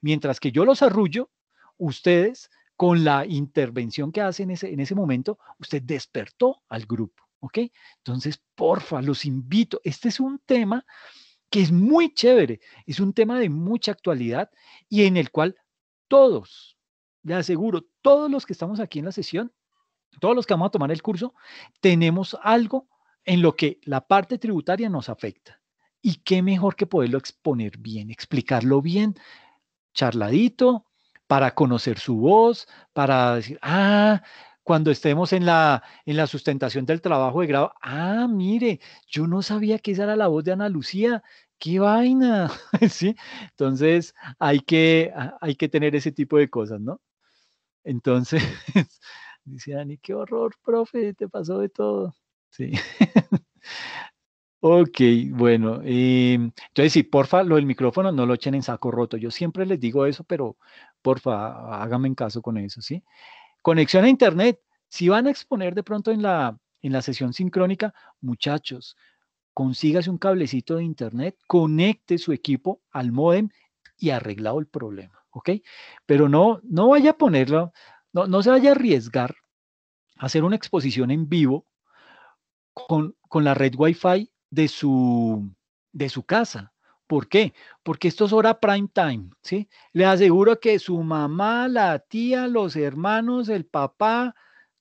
mientras que yo los arrullo, ustedes con la intervención que hacen en ese, en ese momento, usted despertó al grupo. ¿ok? Entonces, porfa, los invito. Este es un tema que es muy chévere, es un tema de mucha actualidad y en el cual todos, le aseguro, todos los que estamos aquí en la sesión todos los que vamos a tomar el curso, tenemos algo en lo que la parte tributaria nos afecta. Y qué mejor que poderlo exponer bien, explicarlo bien, charladito, para conocer su voz, para decir, ah, cuando estemos en la, en la sustentación del trabajo de grado, ah, mire, yo no sabía que esa era la voz de Ana Lucía, qué vaina, ¿sí? Entonces hay que, hay que tener ese tipo de cosas, ¿no? Entonces... Dice Ani, qué horror, profe, te pasó de todo. Sí. ok, bueno. Eh, entonces, sí, porfa, lo del micrófono no lo echen en saco roto. Yo siempre les digo eso, pero porfa, háganme en caso con eso, ¿sí? Conexión a Internet. Si van a exponer de pronto en la, en la sesión sincrónica, muchachos, consígase un cablecito de Internet, conecte su equipo al modem y arreglado el problema, ¿ok? Pero no, no vaya a ponerlo no, se vaya a arriesgar a hacer una exposición en vivo con, con la red Wi-Fi de su, de su casa. ¿Por qué? Porque esto es hora prime time, ¿sí? Le aseguro que su mamá, la tía, los hermanos, el papá,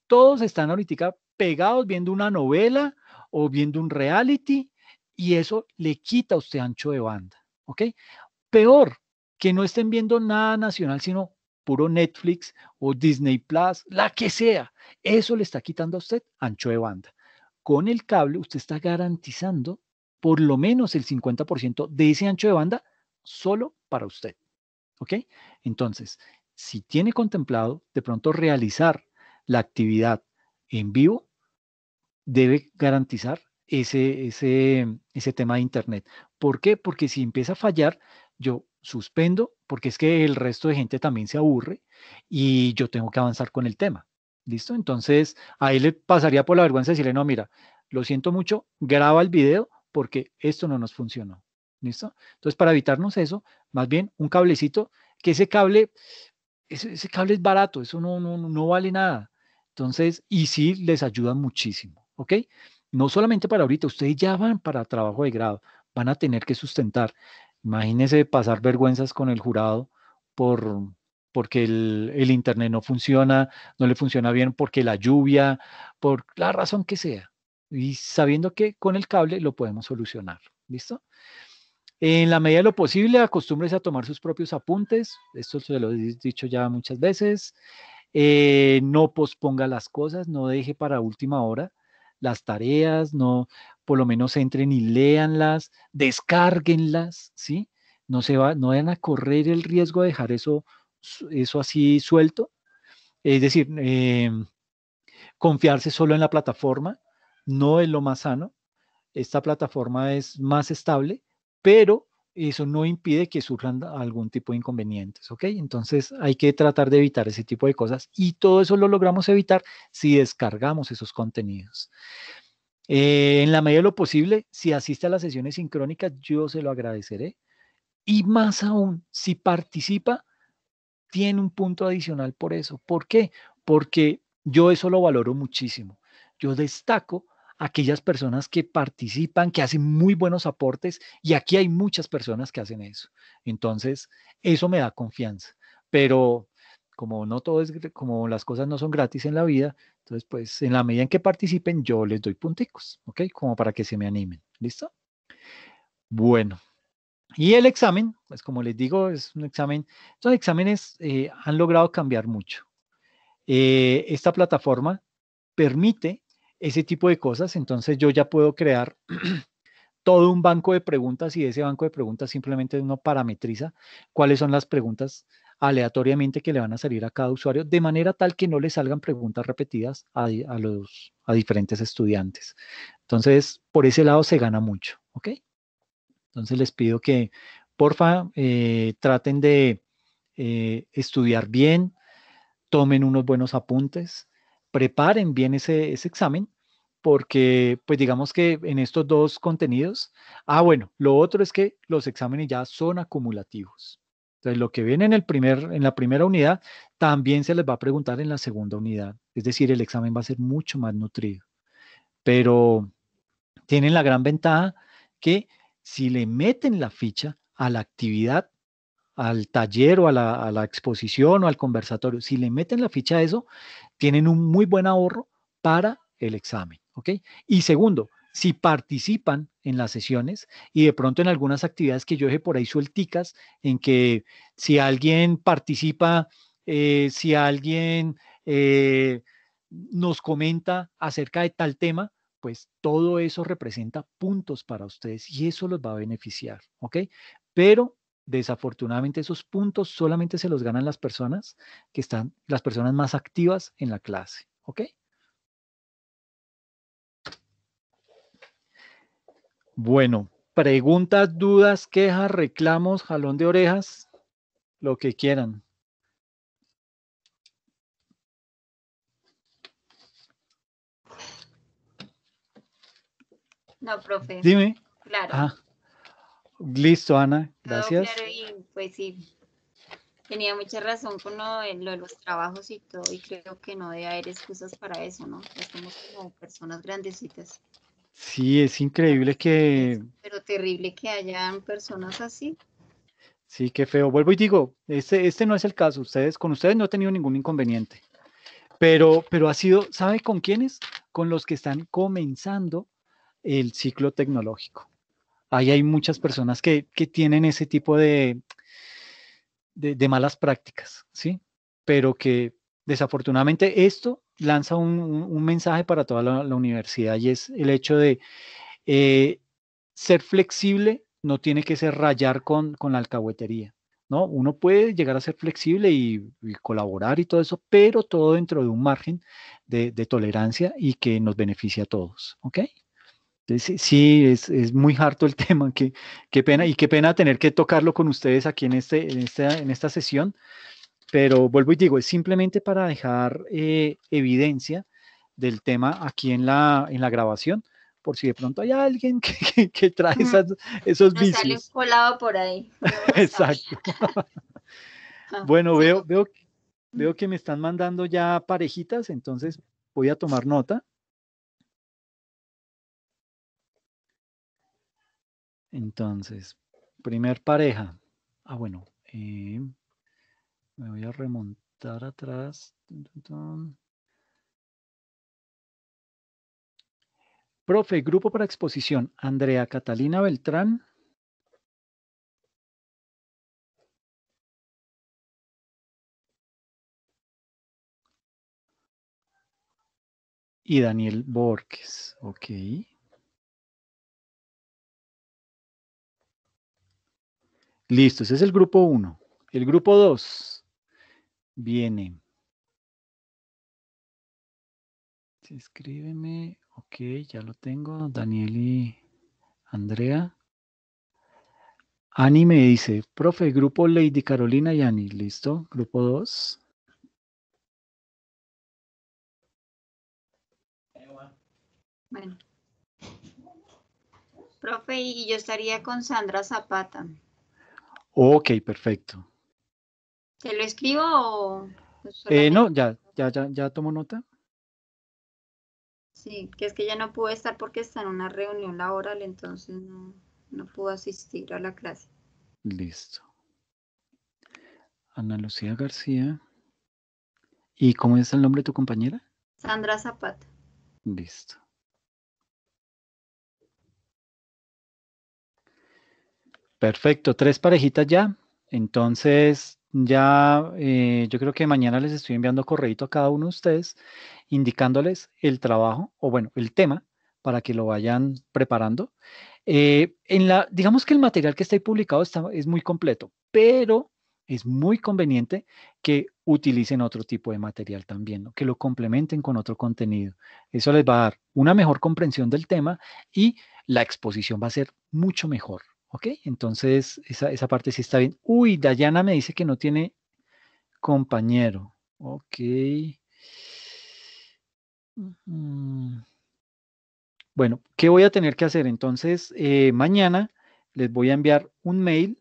todos están ahorita pegados viendo una novela o viendo un reality y eso le quita a usted ancho de banda, ¿ok? Peor que no estén viendo nada nacional, sino Netflix o Disney Plus, la que sea. Eso le está quitando a usted ancho de banda. Con el cable usted está garantizando por lo menos el 50% de ese ancho de banda solo para usted. ¿Ok? Entonces, si tiene contemplado de pronto realizar la actividad en vivo, debe garantizar ese, ese, ese tema de Internet. ¿Por qué? Porque si empieza a fallar, yo suspendo porque es que el resto de gente también se aburre y yo tengo que avanzar con el tema. ¿Listo? Entonces, ahí le pasaría por la vergüenza decirle, no, mira, lo siento mucho, graba el video porque esto no nos funcionó. ¿Listo? Entonces, para evitarnos eso, más bien un cablecito, que ese cable, ese, cable es barato, eso no, no, no vale nada. Entonces, y sí les ayuda muchísimo, ¿ok? No solamente para ahorita, ustedes ya van para trabajo de grado, van a tener que sustentar Imagínese pasar vergüenzas con el jurado por, porque el, internet no funciona, no le funciona bien, porque la lluvia, por la razón que sea. Y sabiendo que con el cable lo podemos solucionar. ¿Listo? En la medida de lo posible, acostúmbrese a tomar sus propios apuntes. Esto se lo he dicho ya muchas veces. Eh, no posponga las cosas, no deje para última hora las tareas, no, por lo menos entren y leanlas, descárguenlas, ¿sí? No, se va, no vayan a correr el riesgo de dejar eso, eso así suelto. Es decir, em, confiarse solo en la plataforma no es lo más sano. Esta plataforma es más estable, pero eso no impide que surjan algún tipo de inconvenientes, ¿ok? Entonces hay que tratar de evitar ese tipo de cosas y todo eso lo logramos evitar si descargamos esos contenidos. Eh, en la medida de lo posible, si asiste a las sesiones sincrónicas, yo se lo agradeceré. Y más aún, si participa, tiene un punto adicional por eso. ¿Por qué? Porque yo eso lo valoro muchísimo. Yo destaco aquellas personas que participan, que hacen muy buenos aportes y aquí hay muchas personas que hacen eso. Entonces, eso me da confianza. Pero como no todo es como las cosas no son gratis en la vida, entonces pues en la medida en que participen yo les doy punticos, ¿ok? Como para que se me animen, ¿listo? Bueno, y el examen, pues como les digo, es un examen, los exámenes eh, han logrado cambiar mucho. Eh, esta plataforma permite ese tipo de cosas, entonces yo ya puedo crear todo un banco de preguntas y ese banco de preguntas simplemente uno parametriza cuáles son las preguntas aleatoriamente que le van a salir a cada usuario, de manera tal que no le salgan preguntas repetidas a, los a diferentes estudiantes. Entonces, por ese lado se gana mucho, ¿ok? Entonces les pido que, porfa, eh, traten de eh, estudiar bien, tomen unos buenos apuntes, preparen bien ese examen porque pues digamos que en estos dos contenidos, ah bueno, lo otro es que los exámenes ya son acumulativos. Entonces, lo que viene en, el primer, en la primera unidad también se les va a preguntar en la segunda unidad. Es decir, el examen va a ser mucho más nutrido. Pero tienen la gran ventaja que si le meten la ficha a la actividad, al taller o a la, a la exposición o al conversatorio, si le meten la ficha a eso, tienen un muy buen ahorro para el examen. ¿ok? Y segundo, si participan en las sesiones y de pronto en algunas actividades que yo dejé por ahí suelticas, en que si alguien participa, eh, si alguien eh, nos comenta acerca de tal tema, pues todo eso representa puntos para ustedes y eso los va a beneficiar, ¿ok? Pero desafortunadamente esos puntos solamente se los ganan las personas que están, las personas más activas en la clase, ¿ok? Bueno, preguntas, dudas, quejas, reclamos, jalón de orejas, lo que quieran. No, profe. Dime. Claro. Ah, listo, Ana. Gracias. claro, y pues sí, tenía mucha razón con lo de, los trabajos y todo, y creo que no debe haber excusas para eso, ¿no? Estamos como personas grandecitas. Sí, es increíble que... Pero terrible que hayan personas así. Sí, qué feo. Vuelvo y digo, este, este no es el caso. Ustedes, con ustedes no he tenido ningún inconveniente. Pero, pero ha sido, ¿sabe con quiénes? Con los que están comenzando el ciclo tecnológico. Ahí hay muchas personas que, tienen ese tipo de, de, malas prácticas, ¿sí? Pero que desafortunadamente esto lanza un, mensaje para toda la, universidad y es el hecho de eh, ser flexible no tiene que ser rayar con, con la alcahuetería. ¿no? Uno puede llegar a ser flexible y, colaborar y todo eso, pero todo dentro de un margen de, tolerancia y que nos beneficie a todos, ¿ok? sí, es, muy harto el tema, qué, qué pena, y qué pena tener que tocarlo con ustedes aquí en, este, en, esta, en esta sesión, pero vuelvo y digo, es simplemente para dejar eh, evidencia del tema aquí en la, en la grabación, por si de pronto hay alguien que, trae esos Nos Sale colado por ahí. Exacto. Ah, bueno, veo, veo, veo que me están mandando ya parejitas, entonces voy a tomar nota. Entonces, primer pareja. Ah, bueno. Eh, me voy a remontar atrás. Profe, grupo para exposición. Andrea Catalina Beltrán. y Daniel Borges. Ok. Listo, ese es el grupo 1. El grupo 2. Viene. Escríbeme. Ok, ya lo tengo. Daniel y Andrea. Ani me dice, profe, grupo Lady Carolina y Ani. Listo, grupo 2. Bueno. Profe, y yo estaría con Sandra Zapata. Ok, perfecto. ¿Te lo escribo o.? Eh, no, ya, ya, ya, ya tomo nota. Sí, que es que ya no pude estar porque está en una reunión laboral, entonces no, no pudo asistir a la clase. Listo. Ana Lucía García. ¿Y cómo es el nombre de tu compañera? Sandra Zapata. Listo. Perfecto, tres parejitas ya. Entonces, ya, eh, yo creo que mañana les estoy enviando correito a cada uno de ustedes indicándoles el trabajo o bueno, el tema para que lo vayan preparando. Eh, en la, digamos que el material que está ahí publicado está, es muy completo, pero es muy conveniente que utilicen otro tipo de material también, que lo complementen con otro contenido. Eso les va a dar una mejor comprensión del tema y la exposición va a ser mucho mejor. ¿Ok? Entonces, esa, parte sí está bien. Uy, Dayana me dice que no tiene compañero. Ok. Mm. Bueno, ¿qué voy a tener que hacer? Entonces, eh, mañana les voy a enviar un mail.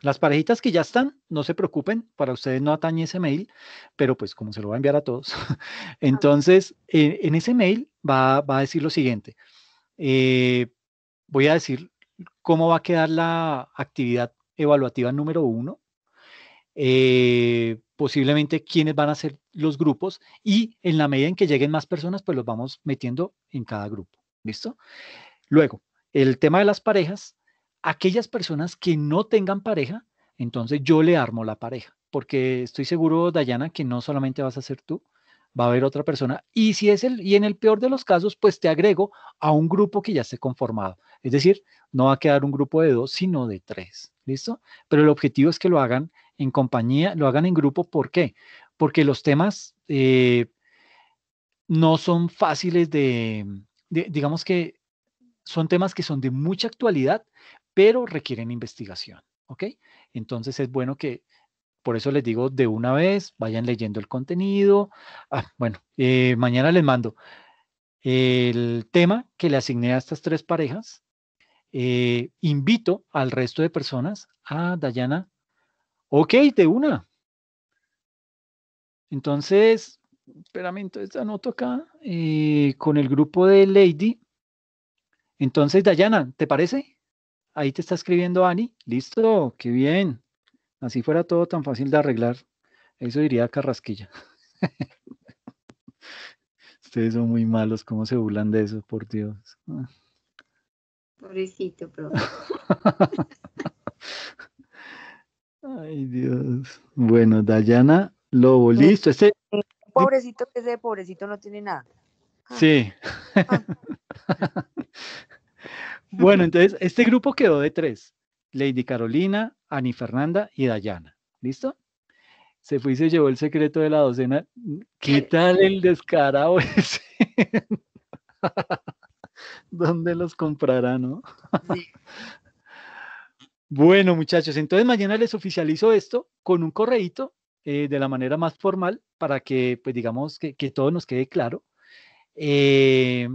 Las parejitas que ya están, no se preocupen, para ustedes no atañe ese mail, pero pues como se lo va a enviar a todos, entonces eh, en ese mail va, a decir lo siguiente. Eh, voy a decir cómo va a quedar la actividad evaluativa número uno, eh, posiblemente quiénes van a ser los grupos y en la medida en que lleguen más personas, pues los vamos metiendo en cada grupo. ¿Listo? Luego, el tema de las parejas, aquellas personas que no tengan pareja, entonces yo le armo la pareja, porque estoy seguro, Dayana, que no solamente vas a ser tú, va a haber otra persona. Y si es el, y en el peor de los casos, pues te agrego a un grupo que ya esté conformado. Es decir, no va a quedar un grupo de dos, sino de tres. ¿Listo? Pero el objetivo es que lo hagan en compañía, lo hagan en grupo. ¿Por qué? Porque los temas eh, no son fáciles de, digamos que son temas que son de mucha actualidad, pero requieren investigación. ¿Ok? Entonces es bueno que por eso les digo de una vez, vayan leyendo el contenido. Ah, bueno, eh, mañana les mando el tema que le asigné a estas tres parejas eh, invito al resto de personas a Dayana. Ok, de una. Entonces, espérame, entonces anoto acá eh, con el grupo de Lady. Entonces, Dayana, ¿te parece? Ahí te está escribiendo Ani. Listo, qué bien. Así fuera todo tan fácil de arreglar. Eso diría Carrasquilla. Ustedes son muy malos, ¿cómo se burlan de eso? Por Dios. Pobrecito, profe. Ay, Dios. Bueno, Dayana Lobo, listo. Este... Pobrecito, que de pobrecito no tiene nada. Ah. Sí. Ah. bueno, entonces, este grupo quedó de tres. Lady Carolina, Ani Fernanda y Dayana. ¿Listo? Se fue y se llevó el secreto de la docena. ¿Qué eh. tal el descarado ese? dónde los comprará, ¿no? bueno, muchachos, entonces mañana les oficializo esto con un correíto eh, de la manera más formal para que, pues digamos, que, todo nos quede claro. Eh,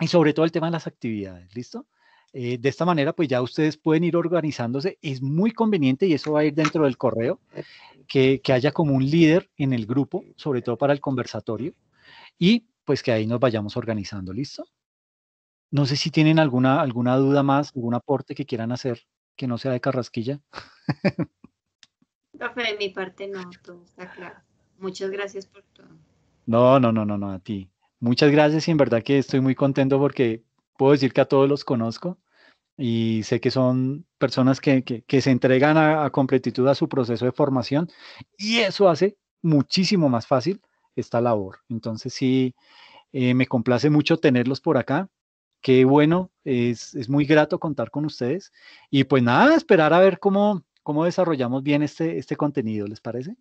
y sobre todo el tema de las actividades, ¿listo? Eh, de esta manera, pues ya ustedes pueden ir organizándose. Es muy conveniente y eso va a ir dentro del correo, que, que, haya como un líder en el grupo, sobre todo para el conversatorio, y pues que ahí nos vayamos organizando, ¿listo? No sé si tienen alguna, alguna duda más, algún aporte que quieran hacer que no sea de Carrasquilla. de mi parte no, todo está claro. Muchas gracias por todo. No, no, no, no, no, a ti. Muchas gracias y en verdad que estoy muy contento porque puedo decir que a todos los conozco y sé que son personas que, se entregan a, completitud a su proceso de formación y eso hace muchísimo más fácil esta labor. Entonces sí, eh, me complace mucho tenerlos por acá qué bueno, es, muy grato contar con ustedes. Y pues nada, esperar a ver cómo, cómo desarrollamos bien este, este contenido, ¿les parece?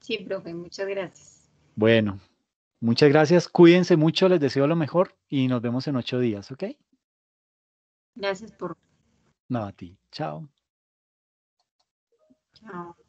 Sí, profe, muchas gracias. Bueno, muchas gracias. Cuídense mucho, les deseo lo mejor y nos vemos en ocho días, ¿ok? Gracias por. nada a ti. Chao. Chao.